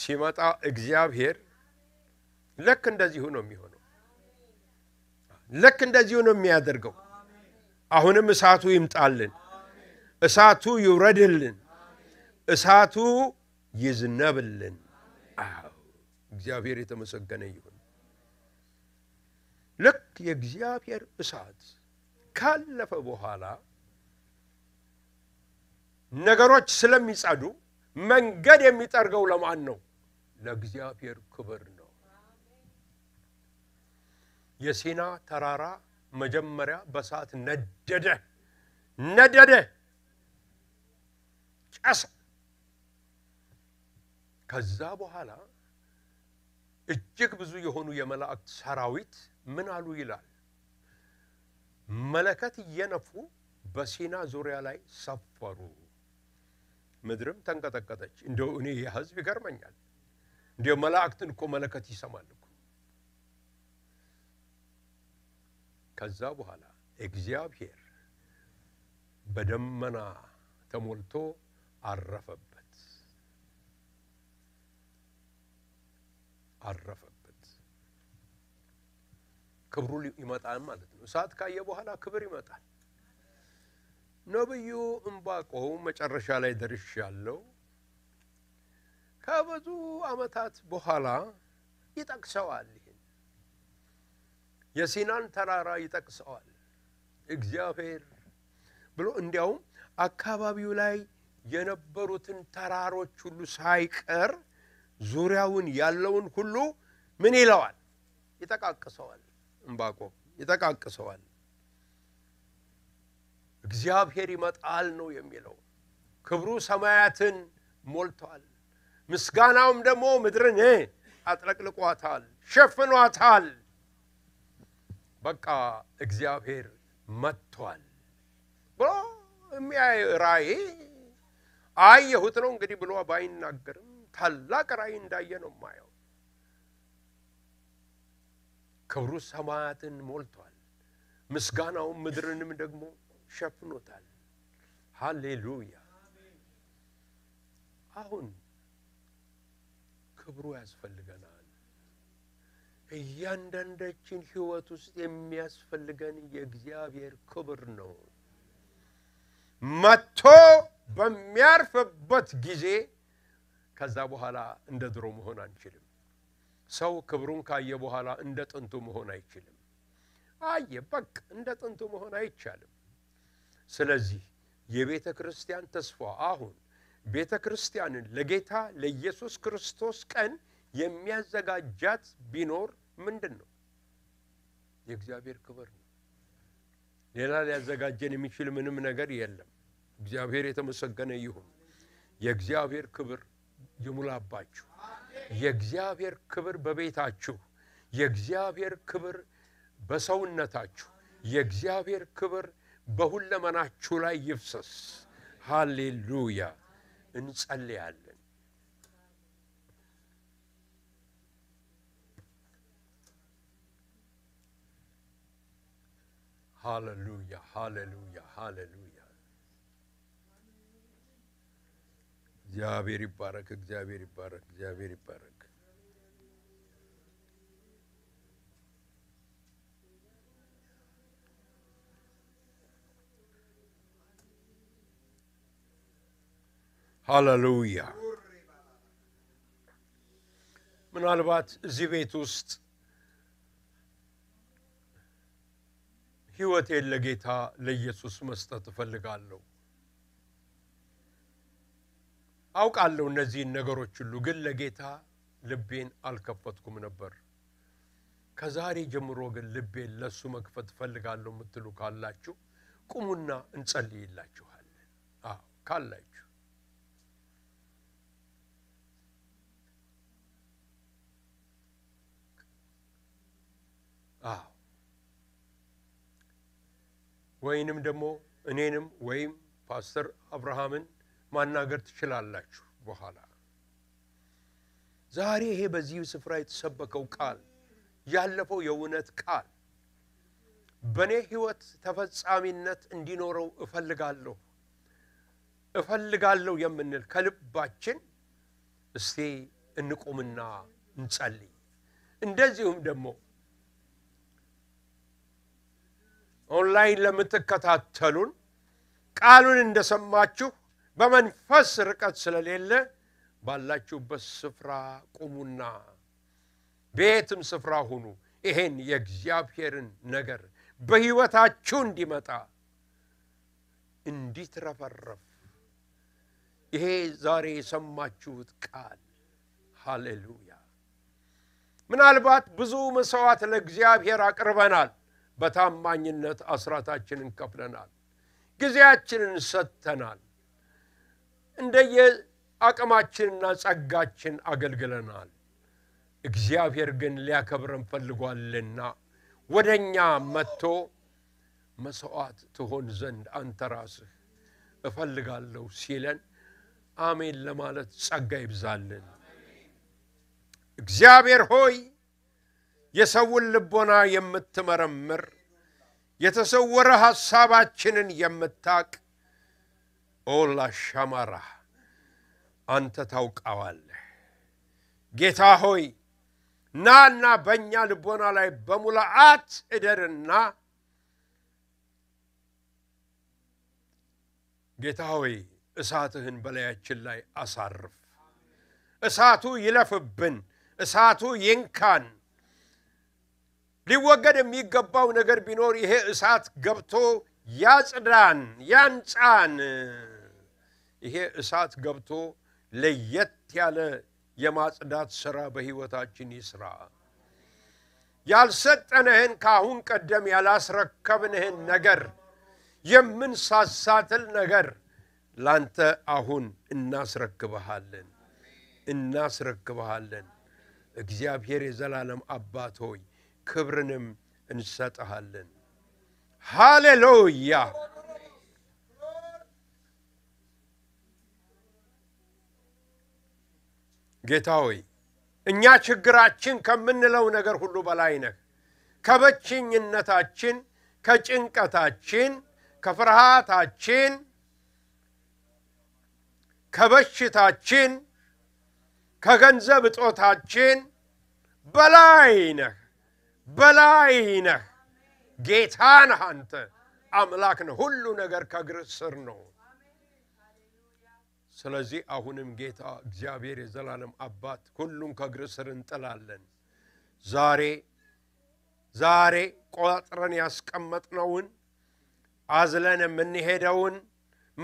ሲመጣ እግዚአብሔር ልክ እንደዚሁ ነው የሚሆን ልክ እንደዚሁ ነው የሚያደርገው። አሁንም እሳቱ ይምጣልን፣ እሳቱ ይውረድልን፣ እሳቱ ይዝነብልን። እግዚአብሔር የተመሰገነ ይሁን። ልክ የእግዚአብሔር እሳት ካለፈ በኋላ ነገሮች ስለሚጸዱ መንገድ የሚጠርገው ለማን ነው? ለእግዚአብሔር ክብር ነው። የሲና ተራራ መጀመሪያ በሰዓት ነደደ ነደደ ጨሰ። ከዛ በኋላ እጅግ ብዙ የሆኑ የመላእክት ሰራዊት ምን አሉ ይላል መለከት እየነፉ በሲና ዙሪያ ላይ ሰፈሩ። ምድርም ተንቀጠቀጠች። እንደው እኔ የህዝብ ይገርመኛል። እንዲሁ መላእክትን እኮ መለከት ይሰማል። ከዛ በኋላ እግዚአብሔር በደመና ተሞልቶ አረፈበት አረፈበት። ክብሩ ይመጣል ማለት ነው። እሳት ካየ በኋላ ክብር ይመጣል። ነቢዩ እምባቆም መጨረሻ ላይ ደርሻለሁ ከብዙ ዓመታት በኋላ ይጠቅሰዋል። የሲናን ተራራ ይጠቅሰዋል እግዚአብሔር ብሎ እንዲያውም አካባቢው ላይ የነበሩትን ተራሮች ሁሉ ሳይቀር ዙሪያውን ያለውን ሁሉ ምን ይለዋል? ይጠቃቅሰዋል። እምባቆ ይጠቃቅሰዋል። እግዚአብሔር ይመጣል ነው የሚለው። ክብሩ ሰማያትን ሞልቷል። ምስጋናውም ደግሞ ምድርን አጥለቅልቋታል፣ ሸፍኗታል። በቃ እግዚአብሔር መጥቷል ብሎ የሚያይ ራእይ አየሁት ነው እንግዲህ ብሎ ባይናገርም ታላቅ ራእይ እንዳየ ነው የማየው። ክብሩ ሰማያትን ሞልቷል፣ ምስጋናው ምድርንም ደግሞ ሸፍኖታል። ሃሌሉያ! አሁን ክብሩ ያስፈልገናል። እያንዳንዳችን ሕይወት ውስጥ የሚያስፈልገን የእግዚአብሔር ክብር ነው። መጥቶ በሚያርፍበት ጊዜ ከዛ በኋላ እንደ ድሮ መሆን አንችልም። ሰው ክብሩን ካየ በኋላ እንደ ጥንቱ መሆን አይችልም። አየ በቅ እንደ ጥንቱ መሆን አይቻልም። ስለዚህ የቤተ ክርስቲያን ተስፋ አሁን ቤተ ክርስቲያንን ለጌታ ለኢየሱስ ክርስቶስ ቀን የሚያዘጋጃት ቢኖር ምንድን ነው? የእግዚአብሔር ክብር ነው። ሌላ ሊያዘጋጀን የሚችል ምንም ነገር የለም። እግዚአብሔር የተመሰገነ ይሁን። የእግዚአብሔር ክብር ይሙላባችሁ። የእግዚአብሔር ክብር በቤታችሁ፣ የእግዚአብሔር ክብር በሰውነታችሁ፣ የእግዚአብሔር ክብር በሁለመናችሁ ላይ ይፍሰስ። ሃሌሉያ። እንጸልያለን። Hallelujah, hallelujah, hallelujah. ஜாவேரி பாரக் ஜாவேரி பாரக் ஜாவேரி பாரக் ሃሌሉያ ምናልባት እዚህ ቤት ውስጥ ሕይወቴን ለጌታ ለኢየሱስ መስጠት እፈልጋለሁ። አውቃለሁ እነዚህን ነገሮች ሁሉ ግን ለጌታ ልቤን አልከፈትኩም ነበር። ከዛሬ ጀምሮ ግን ልቤን ለእሱ መክፈት እፈልጋለሁ የምትሉ ካላችሁ ቁሙና እንጸልይላችኋለን። አዎ ካላችሁ አዎ ወይንም ደግሞ እኔንም ወይም ፓስተር አብርሃምን ማናገር ትችላላችሁ በኋላ። ዛሬ ይሄ በዚህ ስፍራ የተሰበከው ቃል ያለፈው የእውነት ቃል በእኔ ሕይወት ተፈጻሚነት እንዲኖረው እፈልጋለሁ እፈልጋለሁ የምንል ከልባችን እስቲ እንቁምና እንጸልይ። እንደዚሁም ደግሞ ኦንላይን ለምትከታተሉን ቃሉን እንደሰማችሁ በመንፈስ ርቀት ስለሌለ ባላችሁበት ስፍራ ቁሙና በየትም ስፍራ ሁኑ። ይሄን የእግዚአብሔርን ነገር በሕይወታችሁ እንዲመጣ እንዲትረፈረፍ ይሄ ዛሬ የሰማችሁት ቃል ሃሌሉያ። ምናልባት ብዙ መሥዋዕት ለእግዚአብሔር አቅርበናል። በታማኝነት አስራታችንን ከፍለናል። ጊዜያችንን ሰጥተናል። እንደየ አቅማችንና ጸጋችን አገልግለናል። እግዚአብሔር ግን ሊያከብረን ፈልጓልና ወደ እኛ መጥቶ መሥዋዕት ትሆን ዘንድ አንተ ራስህ እፈልጋለሁ ሲለን አሜን ለማለት ጸጋ ይብዛልን። እግዚአብሔር ሆይ የሰውን ልቦና የምትመረምር የተሰወረ ሐሳባችንን የምታቅ ኦላ ሻማራ አንተ ታውቃዋለህ። ጌታ ሆይ ናና በእኛ ልቦና ላይ በሙላአት እደርና ጌታ ሆይ እሳትህን በላያችን ላይ አሳርፍ። እሳቱ ይለፍብን፣ እሳቱ ይንካን። ሊወገድ የሚገባው ነገር ቢኖር ይሄ እሳት ገብቶ ያጽዳን፣ ያንጻን። ይሄ እሳት ገብቶ ለየት ያለ የማጽዳት ሥራ በሕይወታችን ይስራ። ያልሰጠንህን ከአሁን ቀደም ያላስረከብንህን ነገር የምንሳሳትል ነገር ላንተ አሁን እናስረክብሃለን እናስረክብሃለን። እግዚአብሔር የዘላለም አባት ሆይ ክብርንም እንሰጥሃለን። ሃሌሉያ። ጌታ ሆይ እኛ ችግራችን ከምንለው ነገር ሁሉ በላይ ነህ። ከበችኝነታችን፣ ከጭንቀታችን፣ ከፍርሃታችን፣ ከበሽታችን፣ ከገንዘብ እጦታችን በላይ ነህ። በላይ ነህ፣ ጌታ ነህ፣ አንተ አምላክ ነህ። ሁሉ ነገር ከግር ስር ነው። ስለዚህ አሁንም ጌታ እግዚአብሔር የዘላለም አባት ሁሉም ከእግር ስር እንጥላለን። ዛሬ ዛሬ ቆጥረን ያስቀመጥነውን አዝለን የምንሄደውን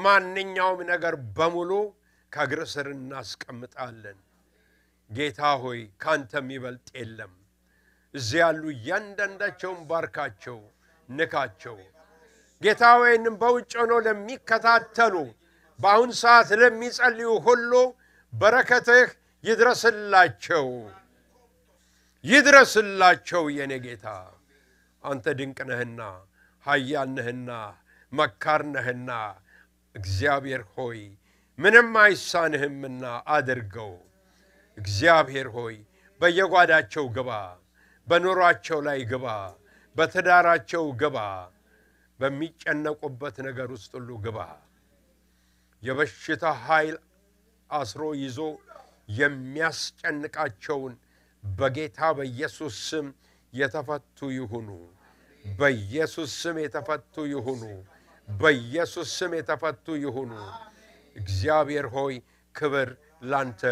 ማንኛውም ነገር በሙሉ ከእግር ስር እናስቀምጣለን። ጌታ ሆይ ካንተ የሚበልጥ የለም። እዚህ ያሉ እያንዳንዳቸውን ባርካቸው፣ ንካቸው። ጌታ ወይንም በውጭ ሆኖ ለሚከታተሉ በአሁን ሰዓት ለሚጸልዩ ሁሉ በረከትህ ይድረስላቸው ይድረስላቸው። የኔ ጌታ አንተ ድንቅ ነህና ኃያል ነህና መካር ነህና እግዚአብሔር ሆይ ምንም አይሳንህምና አድርገው። እግዚአብሔር ሆይ በየጓዳቸው ግባ። በኑሯቸው ላይ ግባ፣ በትዳራቸው ግባ፣ በሚጨነቁበት ነገር ውስጥ ሁሉ ግባ። የበሽታ ኃይል አስሮ ይዞ የሚያስጨንቃቸውን በጌታ በኢየሱስ ስም የተፈቱ ይሁኑ። በኢየሱስ ስም የተፈቱ ይሁኑ። በኢየሱስ ስም የተፈቱ ይሁኑ። እግዚአብሔር ሆይ ክብር ላንተ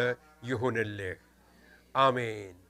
ይሁንልህ። አሜን።